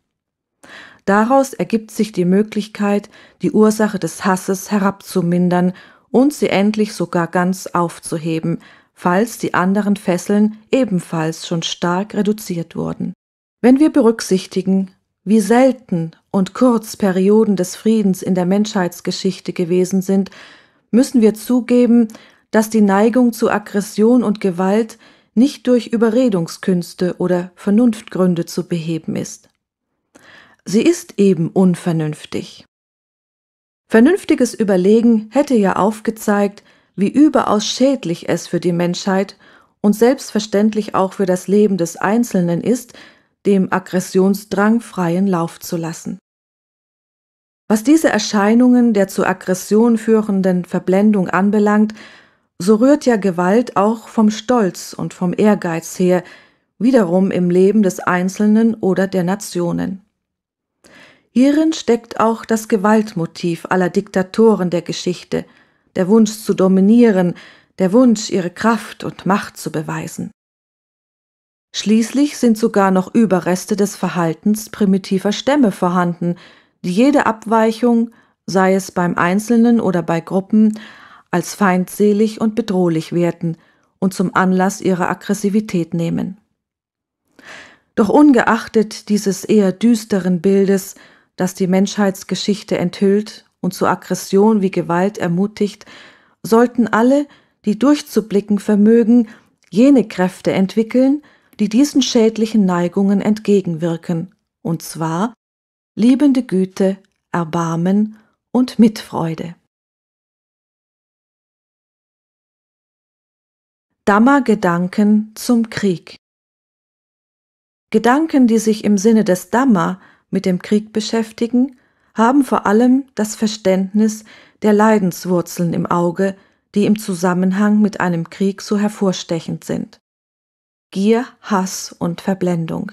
Daraus ergibt sich die Möglichkeit, die Ursache des Hasses herabzumindern und sie endlich sogar ganz aufzuheben, falls die anderen Fesseln ebenfalls schon stark reduziert wurden. Wenn wir berücksichtigen, wie selten und kurz Perioden des Friedens in der Menschheitsgeschichte gewesen sind, müssen wir zugeben, dass die Neigung zu Aggression und Gewalt nicht durch Überredungskünste oder Vernunftgründe zu beheben ist. Sie ist eben unvernünftig. Vernünftiges Überlegen hätte ja aufgezeigt, wie überaus schädlich es für die Menschheit und selbstverständlich auch für das Leben des Einzelnen ist, dem Aggressionsdrang freien Lauf zu lassen. Was diese Erscheinungen der zu Aggression führenden Verblendung anbelangt, so rührt ja Gewalt auch vom Stolz und vom Ehrgeiz her, wiederum im Leben des Einzelnen oder der Nationen. Hierin steckt auch das Gewaltmotiv aller Diktatoren der Geschichte, der Wunsch zu dominieren, der Wunsch, ihre Kraft und Macht zu beweisen. Schließlich sind sogar noch Überreste des Verhaltens primitiver Stämme vorhanden, die jede Abweichung, sei es beim Einzelnen oder bei Gruppen, als feindselig und bedrohlich werten und zum Anlass ihrer Aggressivität nehmen. Doch ungeachtet dieses eher düsteren Bildes das die Menschheitsgeschichte enthüllt und zu Aggression wie Gewalt ermutigt, sollten alle, die durchzublicken vermögen, jene Kräfte entwickeln, die diesen schädlichen Neigungen entgegenwirken, und zwar liebende Güte, Erbarmen und Mitfreude. Dhamma-Gedanken zum Krieg Gedanken, die sich im Sinne des Dhamma mit dem Krieg beschäftigen, haben vor allem das Verständnis der Leidenswurzeln im Auge, die im Zusammenhang mit einem Krieg so hervorstechend sind. Gier, Hass und Verblendung.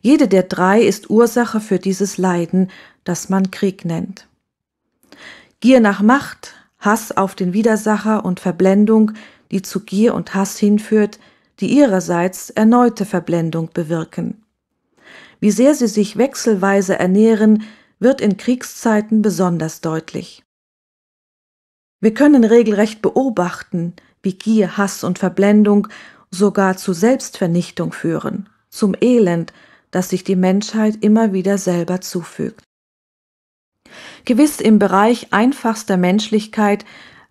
Jede der drei ist Ursache für dieses Leiden, das man Krieg nennt. Gier nach Macht, Hass auf den Widersacher und Verblendung, die zu Gier und Hass hinführt, die ihrerseits erneute Verblendung bewirken. Wie sehr sie sich wechselweise ernähren, wird in Kriegszeiten besonders deutlich. Wir können regelrecht beobachten, wie Gier, Hass und Verblendung sogar zu Selbstvernichtung führen, zum Elend, das sich die Menschheit immer wieder selber zufügt. Gewiss im Bereich einfachster Menschlichkeit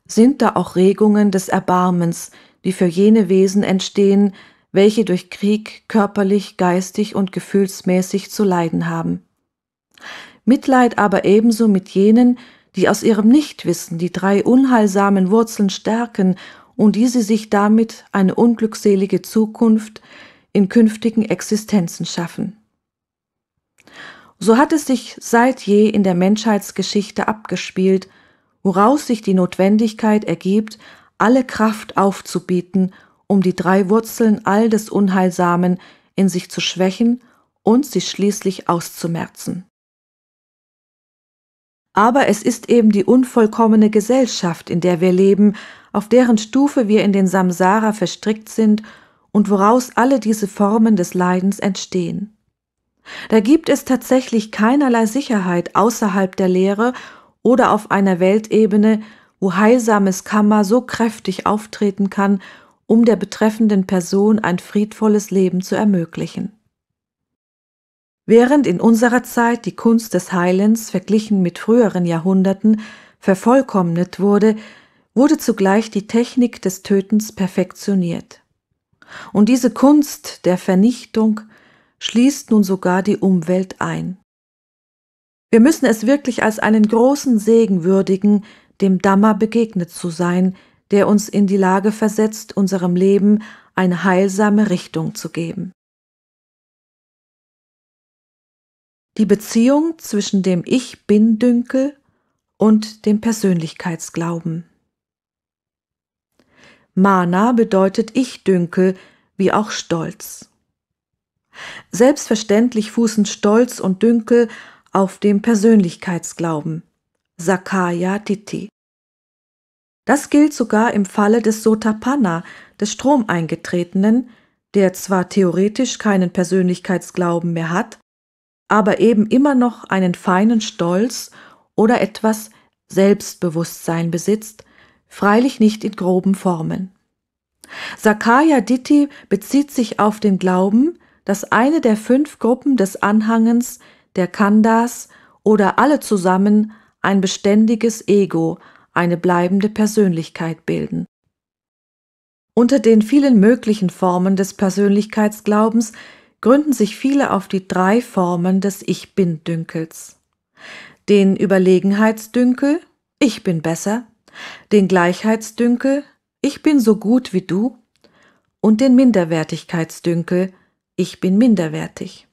sind da auch Regungen des Erbarmens, die für jene Wesen entstehen, welche durch Krieg körperlich, geistig und gefühlsmäßig zu leiden haben. Mitleid aber ebenso mit jenen, die aus ihrem Nichtwissen die drei unheilsamen Wurzeln stärken und die sie sich damit eine unglückselige Zukunft in künftigen Existenzen schaffen. So hat es sich seit je in der Menschheitsgeschichte abgespielt, woraus sich die Notwendigkeit ergibt, alle Kraft aufzubieten um die drei Wurzeln all des Unheilsamen in sich zu schwächen und sie schließlich auszumerzen. Aber es ist eben die unvollkommene Gesellschaft, in der wir leben, auf deren Stufe wir in den Samsara verstrickt sind und woraus alle diese Formen des Leidens entstehen. Da gibt es tatsächlich keinerlei Sicherheit außerhalb der Lehre oder auf einer Weltebene, wo heilsames Kammer so kräftig auftreten kann um der betreffenden Person ein friedvolles Leben zu ermöglichen. Während in unserer Zeit die Kunst des Heilens verglichen mit früheren Jahrhunderten vervollkommnet wurde, wurde zugleich die Technik des Tötens perfektioniert. Und diese Kunst der Vernichtung schließt nun sogar die Umwelt ein. Wir müssen es wirklich als einen großen Segen würdigen, dem Dhamma begegnet zu sein, der uns in die Lage versetzt, unserem Leben eine heilsame Richtung zu geben. Die Beziehung zwischen dem Ich bin Dünkel und dem Persönlichkeitsglauben. Mana bedeutet Ich Dünkel wie auch Stolz. Selbstverständlich fußen Stolz und Dünkel auf dem Persönlichkeitsglauben, Sakaya Titi. Das gilt sogar im Falle des Sotapanna, des Stromeingetretenen, der zwar theoretisch keinen Persönlichkeitsglauben mehr hat, aber eben immer noch einen feinen Stolz oder etwas Selbstbewusstsein besitzt, freilich nicht in groben Formen. Sakaya Ditti bezieht sich auf den Glauben, dass eine der fünf Gruppen des Anhangens, der Kandas oder alle zusammen ein beständiges Ego, eine bleibende Persönlichkeit bilden. Unter den vielen möglichen Formen des Persönlichkeitsglaubens gründen sich viele auf die drei Formen des Ich bin Dünkels. Den Überlegenheitsdünkel, ich bin besser, den Gleichheitsdünkel, ich bin so gut wie du, und den Minderwertigkeitsdünkel, ich bin minderwertig.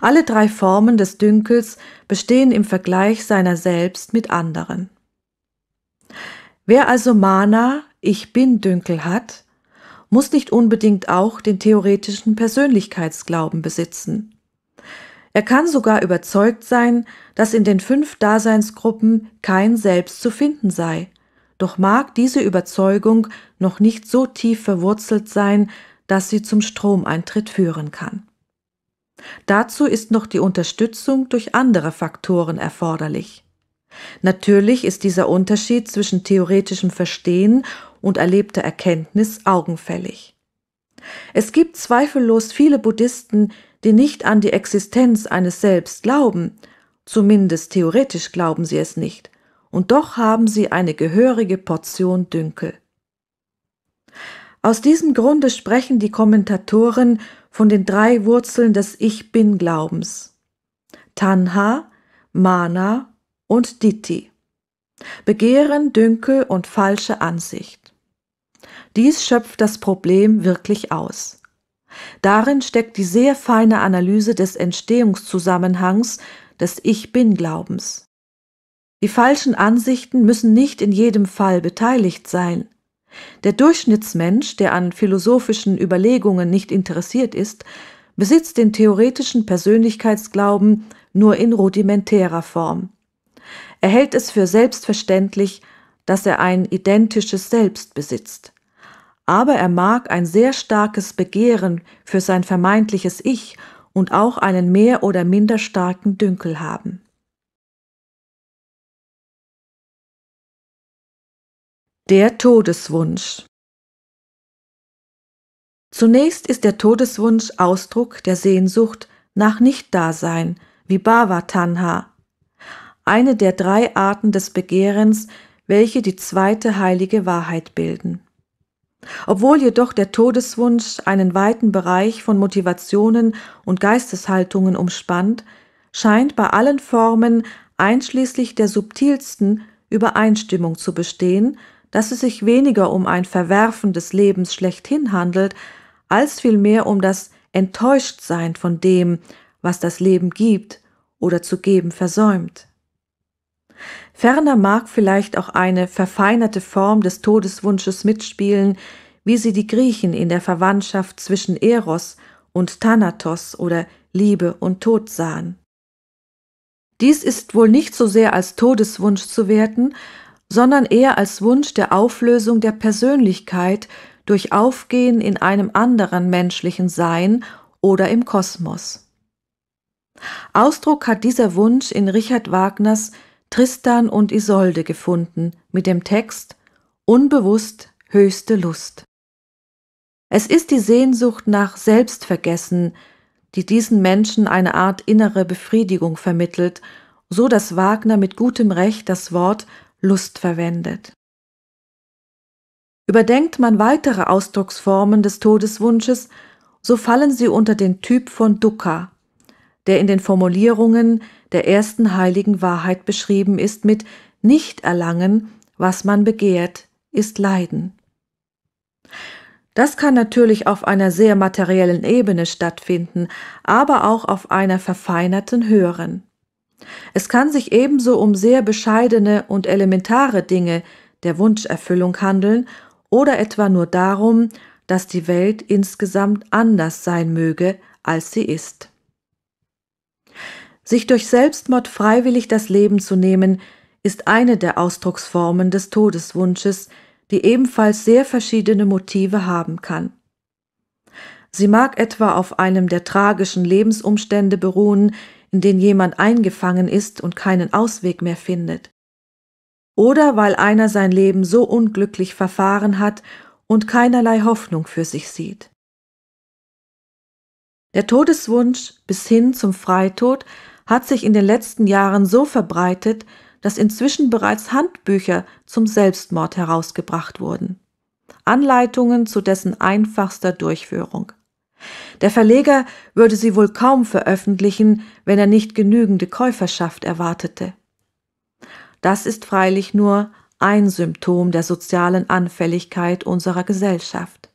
Alle drei Formen des Dünkels bestehen im Vergleich seiner selbst mit anderen. Wer also Mana, ich bin Dünkel hat, muss nicht unbedingt auch den theoretischen Persönlichkeitsglauben besitzen. Er kann sogar überzeugt sein, dass in den fünf Daseinsgruppen kein Selbst zu finden sei, doch mag diese Überzeugung noch nicht so tief verwurzelt sein, dass sie zum Stromeintritt führen kann. Dazu ist noch die Unterstützung durch andere Faktoren erforderlich. Natürlich ist dieser Unterschied zwischen theoretischem Verstehen und erlebter Erkenntnis augenfällig. Es gibt zweifellos viele Buddhisten, die nicht an die Existenz eines Selbst glauben, zumindest theoretisch glauben sie es nicht, und doch haben sie eine gehörige Portion Dünkel. Aus diesem Grunde sprechen die Kommentatoren von den drei Wurzeln des Ich Bin Glaubens. Tanha, Mana und Ditti. Begehren, Dünkel und falsche Ansicht. Dies schöpft das Problem wirklich aus. Darin steckt die sehr feine Analyse des Entstehungszusammenhangs des Ich bin Glaubens. Die falschen Ansichten müssen nicht in jedem Fall beteiligt sein. Der Durchschnittsmensch, der an philosophischen Überlegungen nicht interessiert ist, besitzt den theoretischen Persönlichkeitsglauben nur in rudimentärer Form. Er hält es für selbstverständlich, dass er ein identisches Selbst besitzt. Aber er mag ein sehr starkes Begehren für sein vermeintliches Ich und auch einen mehr oder minder starken Dünkel haben. Der Todeswunsch Zunächst ist der Todeswunsch Ausdruck der Sehnsucht nach Nichtdasein, wie Bhavatanha eine der drei Arten des Begehrens, welche die zweite heilige Wahrheit bilden. Obwohl jedoch der Todeswunsch einen weiten Bereich von Motivationen und Geisteshaltungen umspannt, scheint bei allen Formen einschließlich der subtilsten Übereinstimmung zu bestehen, dass es sich weniger um ein Verwerfen des Lebens schlechthin handelt, als vielmehr um das Enttäuschtsein von dem, was das Leben gibt oder zu geben versäumt. Ferner mag vielleicht auch eine verfeinerte Form des Todeswunsches mitspielen, wie sie die Griechen in der Verwandtschaft zwischen Eros und Thanatos oder Liebe und Tod sahen. Dies ist wohl nicht so sehr als Todeswunsch zu werten, sondern eher als Wunsch der Auflösung der Persönlichkeit durch Aufgehen in einem anderen menschlichen Sein oder im Kosmos. Ausdruck hat dieser Wunsch in Richard Wagners Tristan und Isolde gefunden mit dem Text Unbewusst höchste Lust. Es ist die Sehnsucht nach Selbstvergessen, die diesen Menschen eine Art innere Befriedigung vermittelt, so dass Wagner mit gutem Recht das Wort Lust verwendet. Überdenkt man weitere Ausdrucksformen des Todeswunsches, so fallen sie unter den Typ von Dukkha, der in den Formulierungen der ersten heiligen Wahrheit beschrieben ist mit nicht erlangen, was man begehrt, ist Leiden. Das kann natürlich auf einer sehr materiellen Ebene stattfinden, aber auch auf einer verfeinerten höheren. Es kann sich ebenso um sehr bescheidene und elementare Dinge der Wunscherfüllung handeln oder etwa nur darum, dass die Welt insgesamt anders sein möge, als sie ist. Sich durch Selbstmord freiwillig das Leben zu nehmen, ist eine der Ausdrucksformen des Todeswunsches, die ebenfalls sehr verschiedene Motive haben kann. Sie mag etwa auf einem der tragischen Lebensumstände beruhen, in denen jemand eingefangen ist und keinen Ausweg mehr findet. Oder weil einer sein Leben so unglücklich verfahren hat und keinerlei Hoffnung für sich sieht. Der Todeswunsch bis hin zum Freitod hat sich in den letzten Jahren so verbreitet, dass inzwischen bereits Handbücher zum Selbstmord herausgebracht wurden. Anleitungen zu dessen einfachster Durchführung. Der Verleger würde sie wohl kaum veröffentlichen, wenn er nicht genügende Käuferschaft erwartete. Das ist freilich nur ein Symptom der sozialen Anfälligkeit unserer Gesellschaft.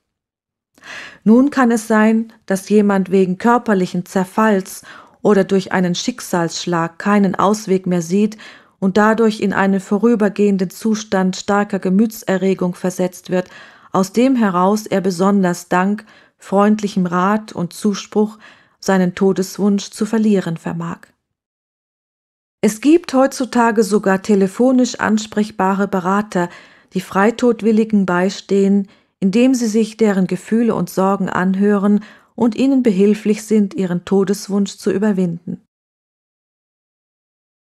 Nun kann es sein, dass jemand wegen körperlichen Zerfalls oder durch einen Schicksalsschlag keinen Ausweg mehr sieht und dadurch in einen vorübergehenden Zustand starker Gemütserregung versetzt wird, aus dem heraus er besonders dank freundlichem Rat und Zuspruch seinen Todeswunsch zu verlieren vermag. Es gibt heutzutage sogar telefonisch ansprechbare Berater, die Freitodwilligen beistehen, indem sie sich deren Gefühle und Sorgen anhören und ihnen behilflich sind, ihren Todeswunsch zu überwinden.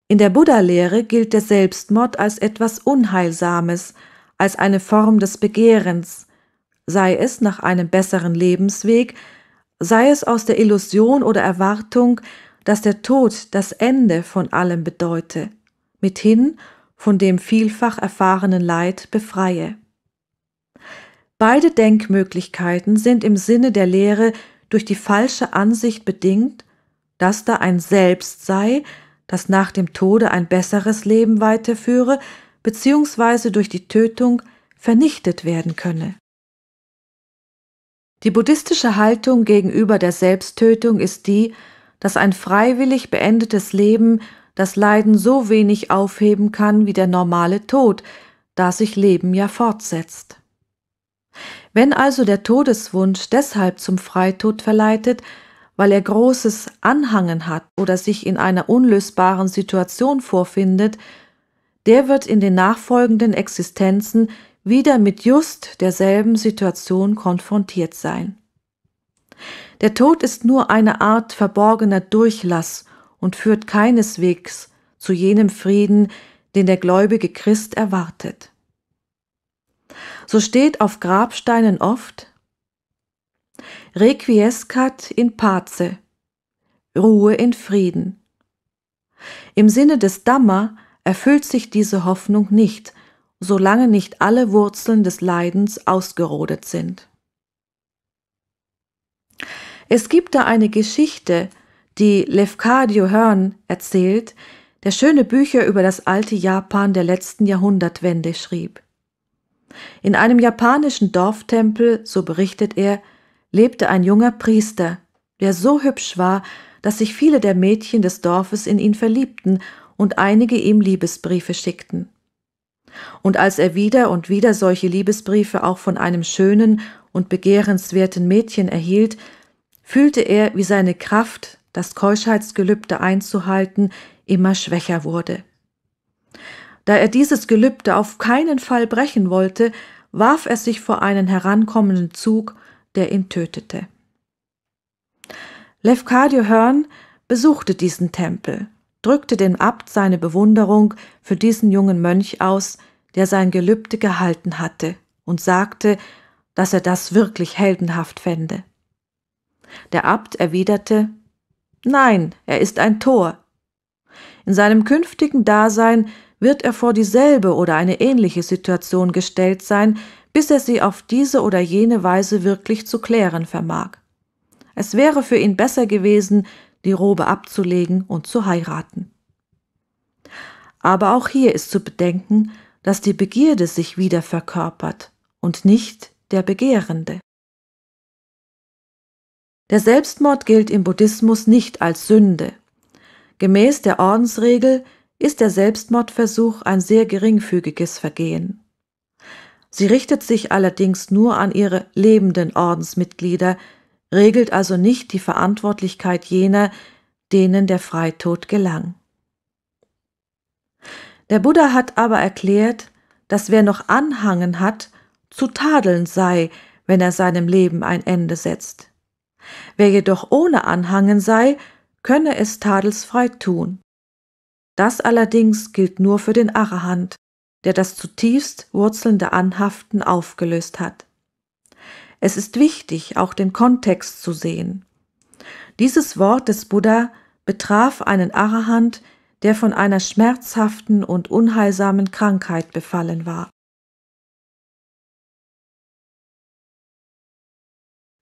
In der Buddha-Lehre gilt der Selbstmord als etwas Unheilsames, als eine Form des Begehrens, sei es nach einem besseren Lebensweg, sei es aus der Illusion oder Erwartung, dass der Tod das Ende von allem bedeute, mithin von dem vielfach erfahrenen Leid befreie. Beide Denkmöglichkeiten sind im Sinne der Lehre durch die falsche Ansicht bedingt, dass da ein Selbst sei, das nach dem Tode ein besseres Leben weiterführe, beziehungsweise durch die Tötung vernichtet werden könne. Die buddhistische Haltung gegenüber der Selbsttötung ist die, dass ein freiwillig beendetes Leben das Leiden so wenig aufheben kann wie der normale Tod, da sich Leben ja fortsetzt. Wenn also der Todeswunsch deshalb zum Freitod verleitet, weil er großes Anhangen hat oder sich in einer unlösbaren Situation vorfindet, der wird in den nachfolgenden Existenzen wieder mit just derselben Situation konfrontiert sein. Der Tod ist nur eine Art verborgener Durchlass und führt keineswegs zu jenem Frieden, den der gläubige Christ erwartet. So steht auf Grabsteinen oft Requiescat in pace, Ruhe in Frieden. Im Sinne des Dhamma erfüllt sich diese Hoffnung nicht, solange nicht alle Wurzeln des Leidens ausgerodet sind. Es gibt da eine Geschichte, die Lefkadio Hearn erzählt, der schöne Bücher über das alte Japan der letzten Jahrhundertwende schrieb. In einem japanischen Dorftempel, so berichtet er, lebte ein junger Priester, der so hübsch war, dass sich viele der Mädchen des Dorfes in ihn verliebten und einige ihm Liebesbriefe schickten. Und als er wieder und wieder solche Liebesbriefe auch von einem schönen und begehrenswerten Mädchen erhielt, fühlte er, wie seine Kraft, das Keuschheitsgelübde einzuhalten, immer schwächer wurde. Da er dieses Gelübde auf keinen Fall brechen wollte, warf er sich vor einen herankommenden Zug, der ihn tötete. Lefkadio Hörn besuchte diesen Tempel, drückte dem Abt seine Bewunderung für diesen jungen Mönch aus, der sein Gelübde gehalten hatte, und sagte, dass er das wirklich heldenhaft fände. Der Abt erwiderte Nein, er ist ein Tor. In seinem künftigen Dasein wird er vor dieselbe oder eine ähnliche Situation gestellt sein, bis er sie auf diese oder jene Weise wirklich zu klären vermag. Es wäre für ihn besser gewesen, die Robe abzulegen und zu heiraten. Aber auch hier ist zu bedenken, dass die Begierde sich wieder verkörpert und nicht der Begehrende. Der Selbstmord gilt im Buddhismus nicht als Sünde. Gemäß der Ordensregel ist der Selbstmordversuch ein sehr geringfügiges Vergehen. Sie richtet sich allerdings nur an ihre lebenden Ordensmitglieder, regelt also nicht die Verantwortlichkeit jener, denen der Freitod gelang. Der Buddha hat aber erklärt, dass wer noch Anhangen hat, zu tadeln sei, wenn er seinem Leben ein Ende setzt. Wer jedoch ohne Anhangen sei, könne es tadelsfrei tun. Das allerdings gilt nur für den Arahant, der das zutiefst wurzelnde Anhaften aufgelöst hat. Es ist wichtig, auch den Kontext zu sehen. Dieses Wort des Buddha betraf einen Arahant, der von einer schmerzhaften und unheilsamen Krankheit befallen war.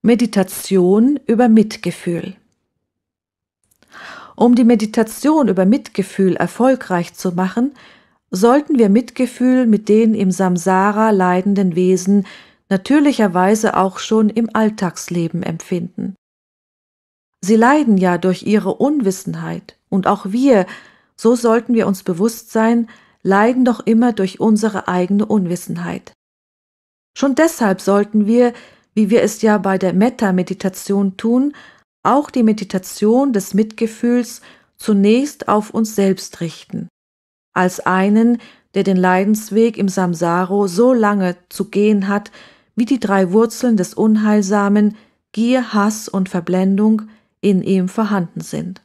Meditation über Mitgefühl um die Meditation über Mitgefühl erfolgreich zu machen, sollten wir Mitgefühl mit den im Samsara leidenden Wesen natürlicherweise auch schon im Alltagsleben empfinden. Sie leiden ja durch ihre Unwissenheit, und auch wir, so sollten wir uns bewusst sein, leiden doch immer durch unsere eigene Unwissenheit. Schon deshalb sollten wir, wie wir es ja bei der Metta-Meditation tun, auch die Meditation des Mitgefühls zunächst auf uns selbst richten, als einen, der den Leidensweg im Samsaro so lange zu gehen hat, wie die drei Wurzeln des Unheilsamen Gier, Hass und Verblendung in ihm vorhanden sind.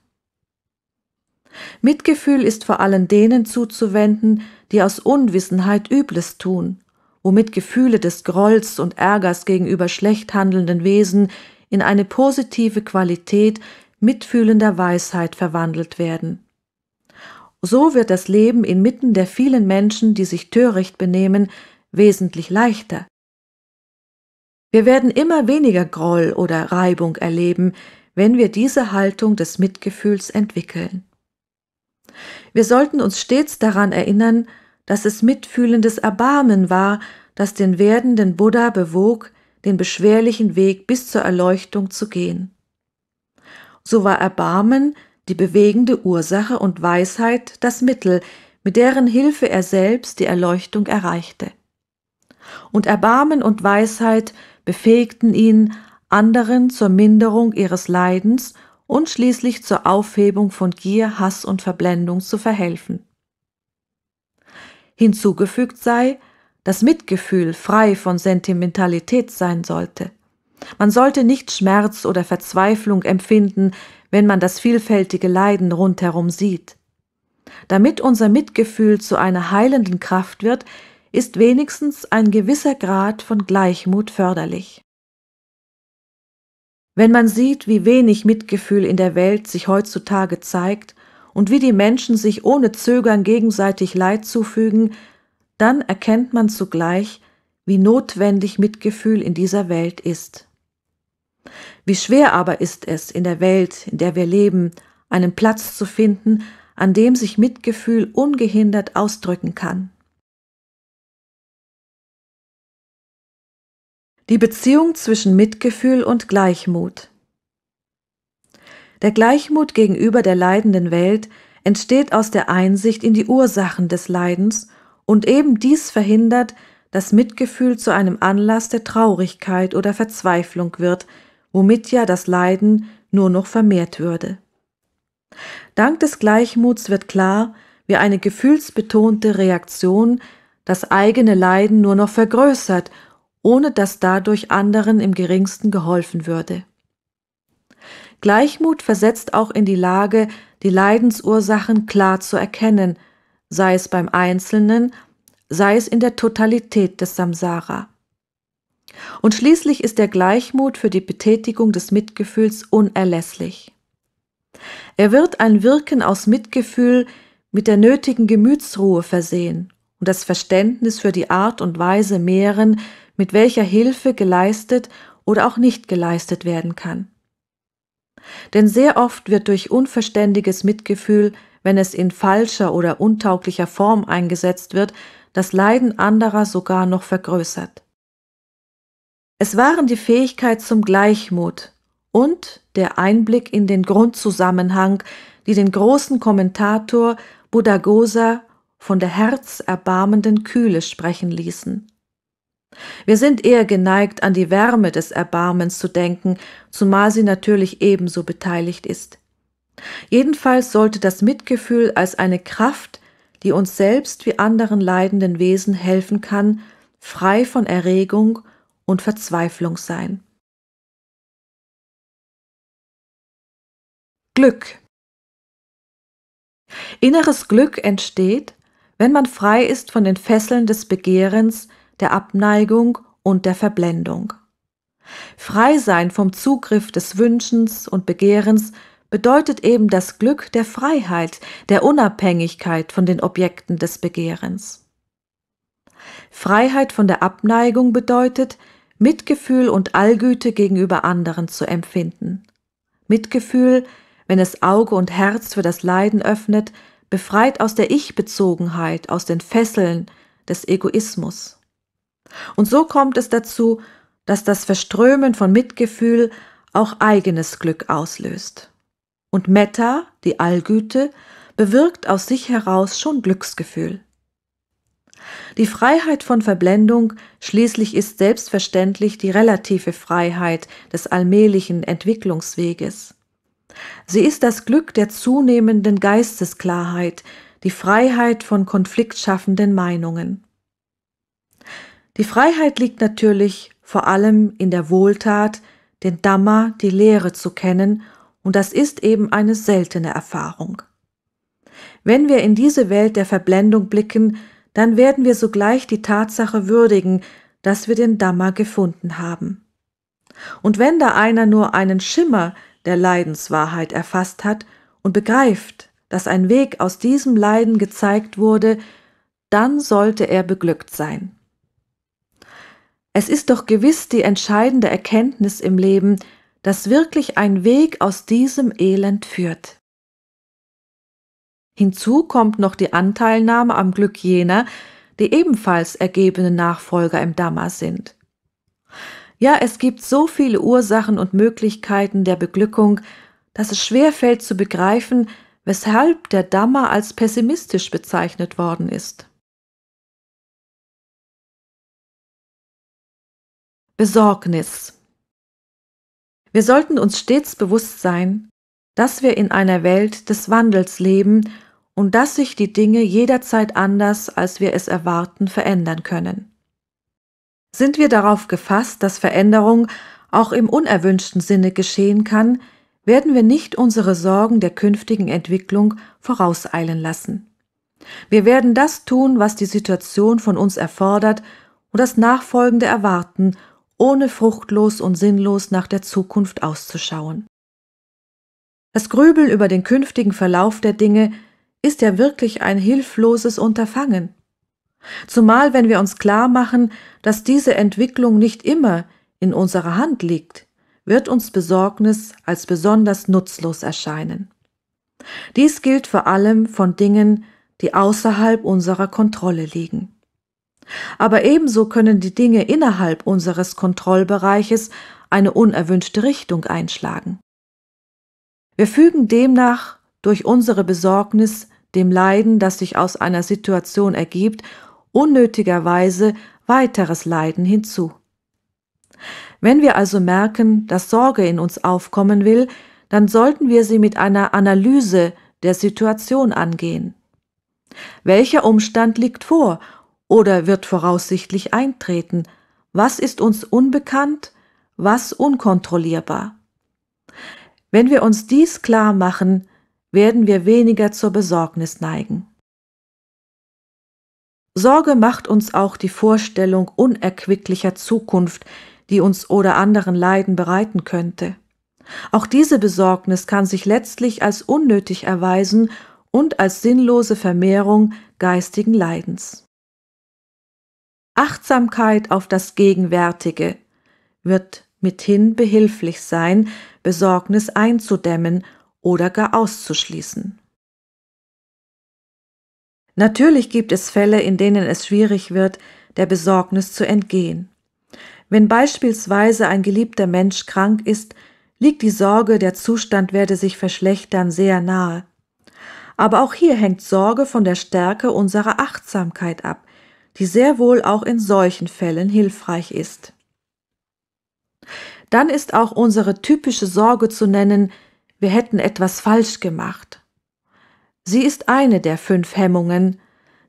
Mitgefühl ist vor allem denen zuzuwenden, die aus Unwissenheit Übles tun, womit Gefühle des Grolls und Ärgers gegenüber schlecht handelnden Wesen in eine positive Qualität mitfühlender Weisheit verwandelt werden. So wird das Leben inmitten der vielen Menschen, die sich töricht benehmen, wesentlich leichter. Wir werden immer weniger Groll oder Reibung erleben, wenn wir diese Haltung des Mitgefühls entwickeln. Wir sollten uns stets daran erinnern, dass es mitfühlendes Erbarmen war, das den werdenden Buddha bewog, den beschwerlichen Weg bis zur Erleuchtung zu gehen. So war Erbarmen die bewegende Ursache und Weisheit das Mittel, mit deren Hilfe er selbst die Erleuchtung erreichte. Und Erbarmen und Weisheit befähigten ihn, anderen zur Minderung ihres Leidens und schließlich zur Aufhebung von Gier, Hass und Verblendung zu verhelfen. Hinzugefügt sei, das Mitgefühl frei von Sentimentalität sein sollte. Man sollte nicht Schmerz oder Verzweiflung empfinden, wenn man das vielfältige Leiden rundherum sieht. Damit unser Mitgefühl zu einer heilenden Kraft wird, ist wenigstens ein gewisser Grad von Gleichmut förderlich. Wenn man sieht, wie wenig Mitgefühl in der Welt sich heutzutage zeigt und wie die Menschen sich ohne Zögern gegenseitig Leid zufügen, dann erkennt man zugleich, wie notwendig Mitgefühl in dieser Welt ist. Wie schwer aber ist es, in der Welt, in der wir leben, einen Platz zu finden, an dem sich Mitgefühl ungehindert ausdrücken kann. Die Beziehung zwischen Mitgefühl und Gleichmut. Der Gleichmut gegenüber der leidenden Welt entsteht aus der Einsicht in die Ursachen des Leidens und eben dies verhindert, dass Mitgefühl zu einem Anlass der Traurigkeit oder Verzweiflung wird, womit ja das Leiden nur noch vermehrt würde. Dank des Gleichmuts wird klar, wie eine gefühlsbetonte Reaktion das eigene Leiden nur noch vergrößert, ohne dass dadurch anderen im geringsten geholfen würde. Gleichmut versetzt auch in die Lage, die Leidensursachen klar zu erkennen – sei es beim Einzelnen, sei es in der Totalität des Samsara. Und schließlich ist der Gleichmut für die Betätigung des Mitgefühls unerlässlich. Er wird ein Wirken aus Mitgefühl mit der nötigen Gemütsruhe versehen und das Verständnis für die Art und Weise mehren, mit welcher Hilfe geleistet oder auch nicht geleistet werden kann. Denn sehr oft wird durch unverständiges Mitgefühl wenn es in falscher oder untauglicher Form eingesetzt wird, das Leiden anderer sogar noch vergrößert. Es waren die Fähigkeit zum Gleichmut und der Einblick in den Grundzusammenhang, die den großen Kommentator Buddhagosa von der herzerbarmenden Kühle sprechen ließen. Wir sind eher geneigt, an die Wärme des Erbarmens zu denken, zumal sie natürlich ebenso beteiligt ist. Jedenfalls sollte das Mitgefühl als eine Kraft, die uns selbst wie anderen leidenden Wesen helfen kann, frei von Erregung und Verzweiflung sein. Glück Inneres Glück entsteht, wenn man frei ist von den Fesseln des Begehrens, der Abneigung und der Verblendung. Frei sein vom Zugriff des Wünschens und Begehrens bedeutet eben das Glück der Freiheit, der Unabhängigkeit von den Objekten des Begehrens. Freiheit von der Abneigung bedeutet, Mitgefühl und Allgüte gegenüber anderen zu empfinden. Mitgefühl, wenn es Auge und Herz für das Leiden öffnet, befreit aus der Ich-Bezogenheit, aus den Fesseln des Egoismus. Und so kommt es dazu, dass das Verströmen von Mitgefühl auch eigenes Glück auslöst. Und Metta, die Allgüte, bewirkt aus sich heraus schon Glücksgefühl. Die Freiheit von Verblendung schließlich ist selbstverständlich die relative Freiheit des allmählichen Entwicklungsweges. Sie ist das Glück der zunehmenden Geistesklarheit, die Freiheit von konfliktschaffenden Meinungen. Die Freiheit liegt natürlich vor allem in der Wohltat, den Dhamma, die Lehre zu kennen und das ist eben eine seltene Erfahrung. Wenn wir in diese Welt der Verblendung blicken, dann werden wir sogleich die Tatsache würdigen, dass wir den Dhamma gefunden haben. Und wenn da einer nur einen Schimmer der Leidenswahrheit erfasst hat und begreift, dass ein Weg aus diesem Leiden gezeigt wurde, dann sollte er beglückt sein. Es ist doch gewiss die entscheidende Erkenntnis im Leben, dass wirklich ein Weg aus diesem Elend führt. Hinzu kommt noch die Anteilnahme am Glück jener, die ebenfalls ergebene Nachfolger im Dhamma sind. Ja, es gibt so viele Ursachen und Möglichkeiten der Beglückung, dass es schwerfällt zu begreifen, weshalb der Dhamma als pessimistisch bezeichnet worden ist. Besorgnis wir sollten uns stets bewusst sein, dass wir in einer Welt des Wandels leben und dass sich die Dinge jederzeit anders, als wir es erwarten, verändern können. Sind wir darauf gefasst, dass Veränderung auch im unerwünschten Sinne geschehen kann, werden wir nicht unsere Sorgen der künftigen Entwicklung vorauseilen lassen. Wir werden das tun, was die Situation von uns erfordert und das Nachfolgende erwarten ohne fruchtlos und sinnlos nach der Zukunft auszuschauen. Das Grübel über den künftigen Verlauf der Dinge ist ja wirklich ein hilfloses Unterfangen. Zumal wenn wir uns klar machen, dass diese Entwicklung nicht immer in unserer Hand liegt, wird uns Besorgnis als besonders nutzlos erscheinen. Dies gilt vor allem von Dingen, die außerhalb unserer Kontrolle liegen. Aber ebenso können die Dinge innerhalb unseres Kontrollbereiches eine unerwünschte Richtung einschlagen. Wir fügen demnach durch unsere Besorgnis dem Leiden, das sich aus einer Situation ergibt, unnötigerweise weiteres Leiden hinzu. Wenn wir also merken, dass Sorge in uns aufkommen will, dann sollten wir sie mit einer Analyse der Situation angehen. Welcher Umstand liegt vor oder wird voraussichtlich eintreten? Was ist uns unbekannt? Was unkontrollierbar? Wenn wir uns dies klar machen, werden wir weniger zur Besorgnis neigen. Sorge macht uns auch die Vorstellung unerquicklicher Zukunft, die uns oder anderen Leiden bereiten könnte. Auch diese Besorgnis kann sich letztlich als unnötig erweisen und als sinnlose Vermehrung geistigen Leidens. Achtsamkeit auf das Gegenwärtige wird mithin behilflich sein, Besorgnis einzudämmen oder gar auszuschließen. Natürlich gibt es Fälle, in denen es schwierig wird, der Besorgnis zu entgehen. Wenn beispielsweise ein geliebter Mensch krank ist, liegt die Sorge, der Zustand werde sich verschlechtern, sehr nahe. Aber auch hier hängt Sorge von der Stärke unserer Achtsamkeit ab die sehr wohl auch in solchen Fällen hilfreich ist. Dann ist auch unsere typische Sorge zu nennen, wir hätten etwas falsch gemacht. Sie ist eine der fünf Hemmungen,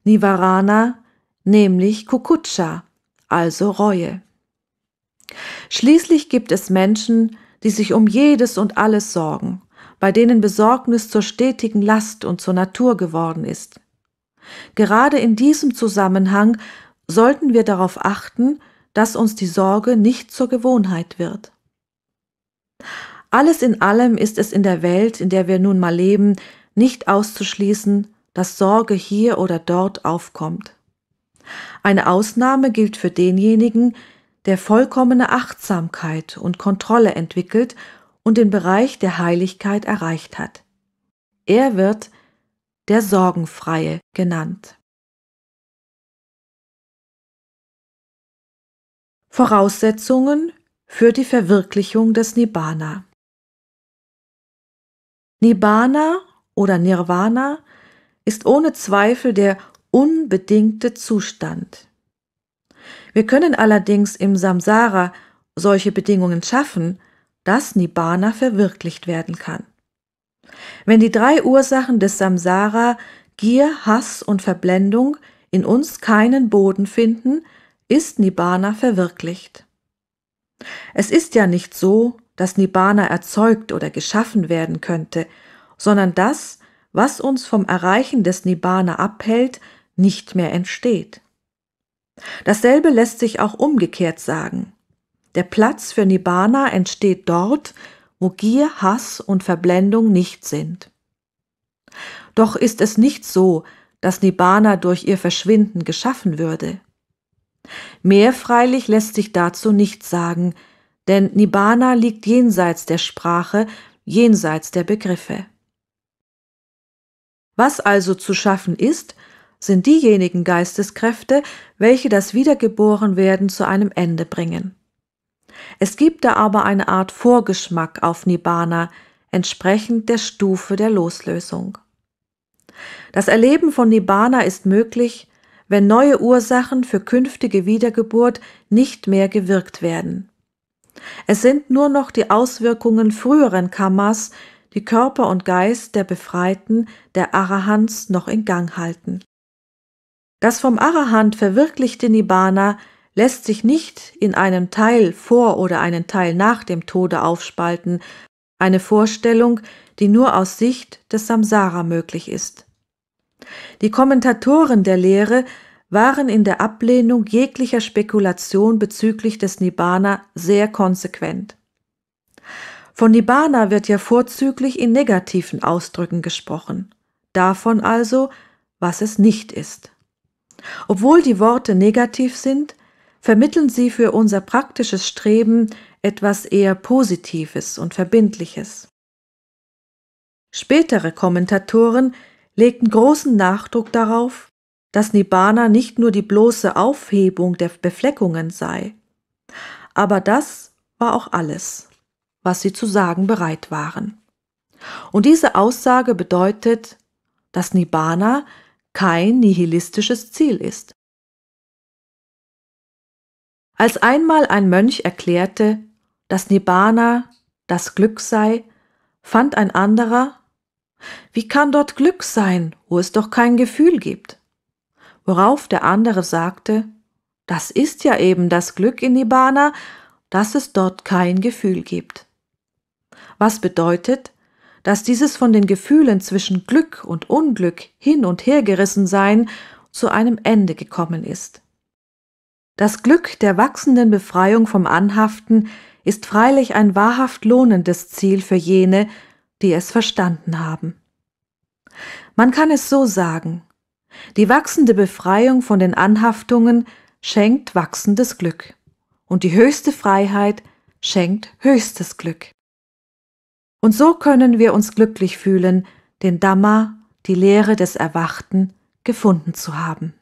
Nivarana, nämlich Kukutscha, also Reue. Schließlich gibt es Menschen, die sich um jedes und alles sorgen, bei denen Besorgnis zur stetigen Last und zur Natur geworden ist. Gerade in diesem Zusammenhang sollten wir darauf achten, dass uns die Sorge nicht zur Gewohnheit wird. Alles in allem ist es in der Welt, in der wir nun mal leben, nicht auszuschließen, dass Sorge hier oder dort aufkommt. Eine Ausnahme gilt für denjenigen, der vollkommene Achtsamkeit und Kontrolle entwickelt und den Bereich der Heiligkeit erreicht hat. Er wird der Sorgenfreie genannt. Voraussetzungen für die Verwirklichung des Nibbana. Nibbana oder Nirvana ist ohne Zweifel der unbedingte Zustand. Wir können allerdings im Samsara solche Bedingungen schaffen, dass Nibbana verwirklicht werden kann. Wenn die drei Ursachen des Samsara Gier, Hass und Verblendung in uns keinen Boden finden, ist Nibbana verwirklicht. Es ist ja nicht so, dass Nibbana erzeugt oder geschaffen werden könnte, sondern das, was uns vom Erreichen des Nibbana abhält, nicht mehr entsteht. Dasselbe lässt sich auch umgekehrt sagen. Der Platz für Nibbana entsteht dort, wo Gier, Hass und Verblendung nicht sind. Doch ist es nicht so, dass Nibbana durch ihr Verschwinden geschaffen würde. Mehr freilich lässt sich dazu nicht sagen, denn Nibbana liegt jenseits der Sprache, jenseits der Begriffe. Was also zu schaffen ist, sind diejenigen Geisteskräfte, welche das Wiedergeborenwerden zu einem Ende bringen. Es gibt da aber eine Art Vorgeschmack auf Nibbana, entsprechend der Stufe der Loslösung. Das Erleben von Nibbana ist möglich, wenn neue Ursachen für künftige Wiedergeburt nicht mehr gewirkt werden. Es sind nur noch die Auswirkungen früheren Kammas, die Körper und Geist der Befreiten, der Arahants noch in Gang halten. Das vom Arahant verwirklichte Nibbana lässt sich nicht in einem Teil vor oder einen Teil nach dem Tode aufspalten, eine Vorstellung, die nur aus Sicht des Samsara möglich ist. Die Kommentatoren der Lehre waren in der Ablehnung jeglicher Spekulation bezüglich des Nibbana sehr konsequent. Von Nibbana wird ja vorzüglich in negativen Ausdrücken gesprochen, davon also, was es nicht ist. Obwohl die Worte negativ sind, vermitteln sie für unser praktisches Streben etwas eher Positives und Verbindliches. Spätere Kommentatoren legten großen Nachdruck darauf, dass Nibbana nicht nur die bloße Aufhebung der Befleckungen sei. Aber das war auch alles, was sie zu sagen bereit waren. Und diese Aussage bedeutet, dass Nibbana kein nihilistisches Ziel ist, als einmal ein Mönch erklärte, dass Nibbana das Glück sei, fand ein anderer, wie kann dort Glück sein, wo es doch kein Gefühl gibt? Worauf der andere sagte, das ist ja eben das Glück in Nibbana, dass es dort kein Gefühl gibt. Was bedeutet, dass dieses von den Gefühlen zwischen Glück und Unglück hin und her gerissen sein zu einem Ende gekommen ist. Das Glück der wachsenden Befreiung vom Anhaften ist freilich ein wahrhaft lohnendes Ziel für jene, die es verstanden haben. Man kann es so sagen, die wachsende Befreiung von den Anhaftungen schenkt wachsendes Glück und die höchste Freiheit schenkt höchstes Glück. Und so können wir uns glücklich fühlen, den Dhamma, die Lehre des Erwachten, gefunden zu haben.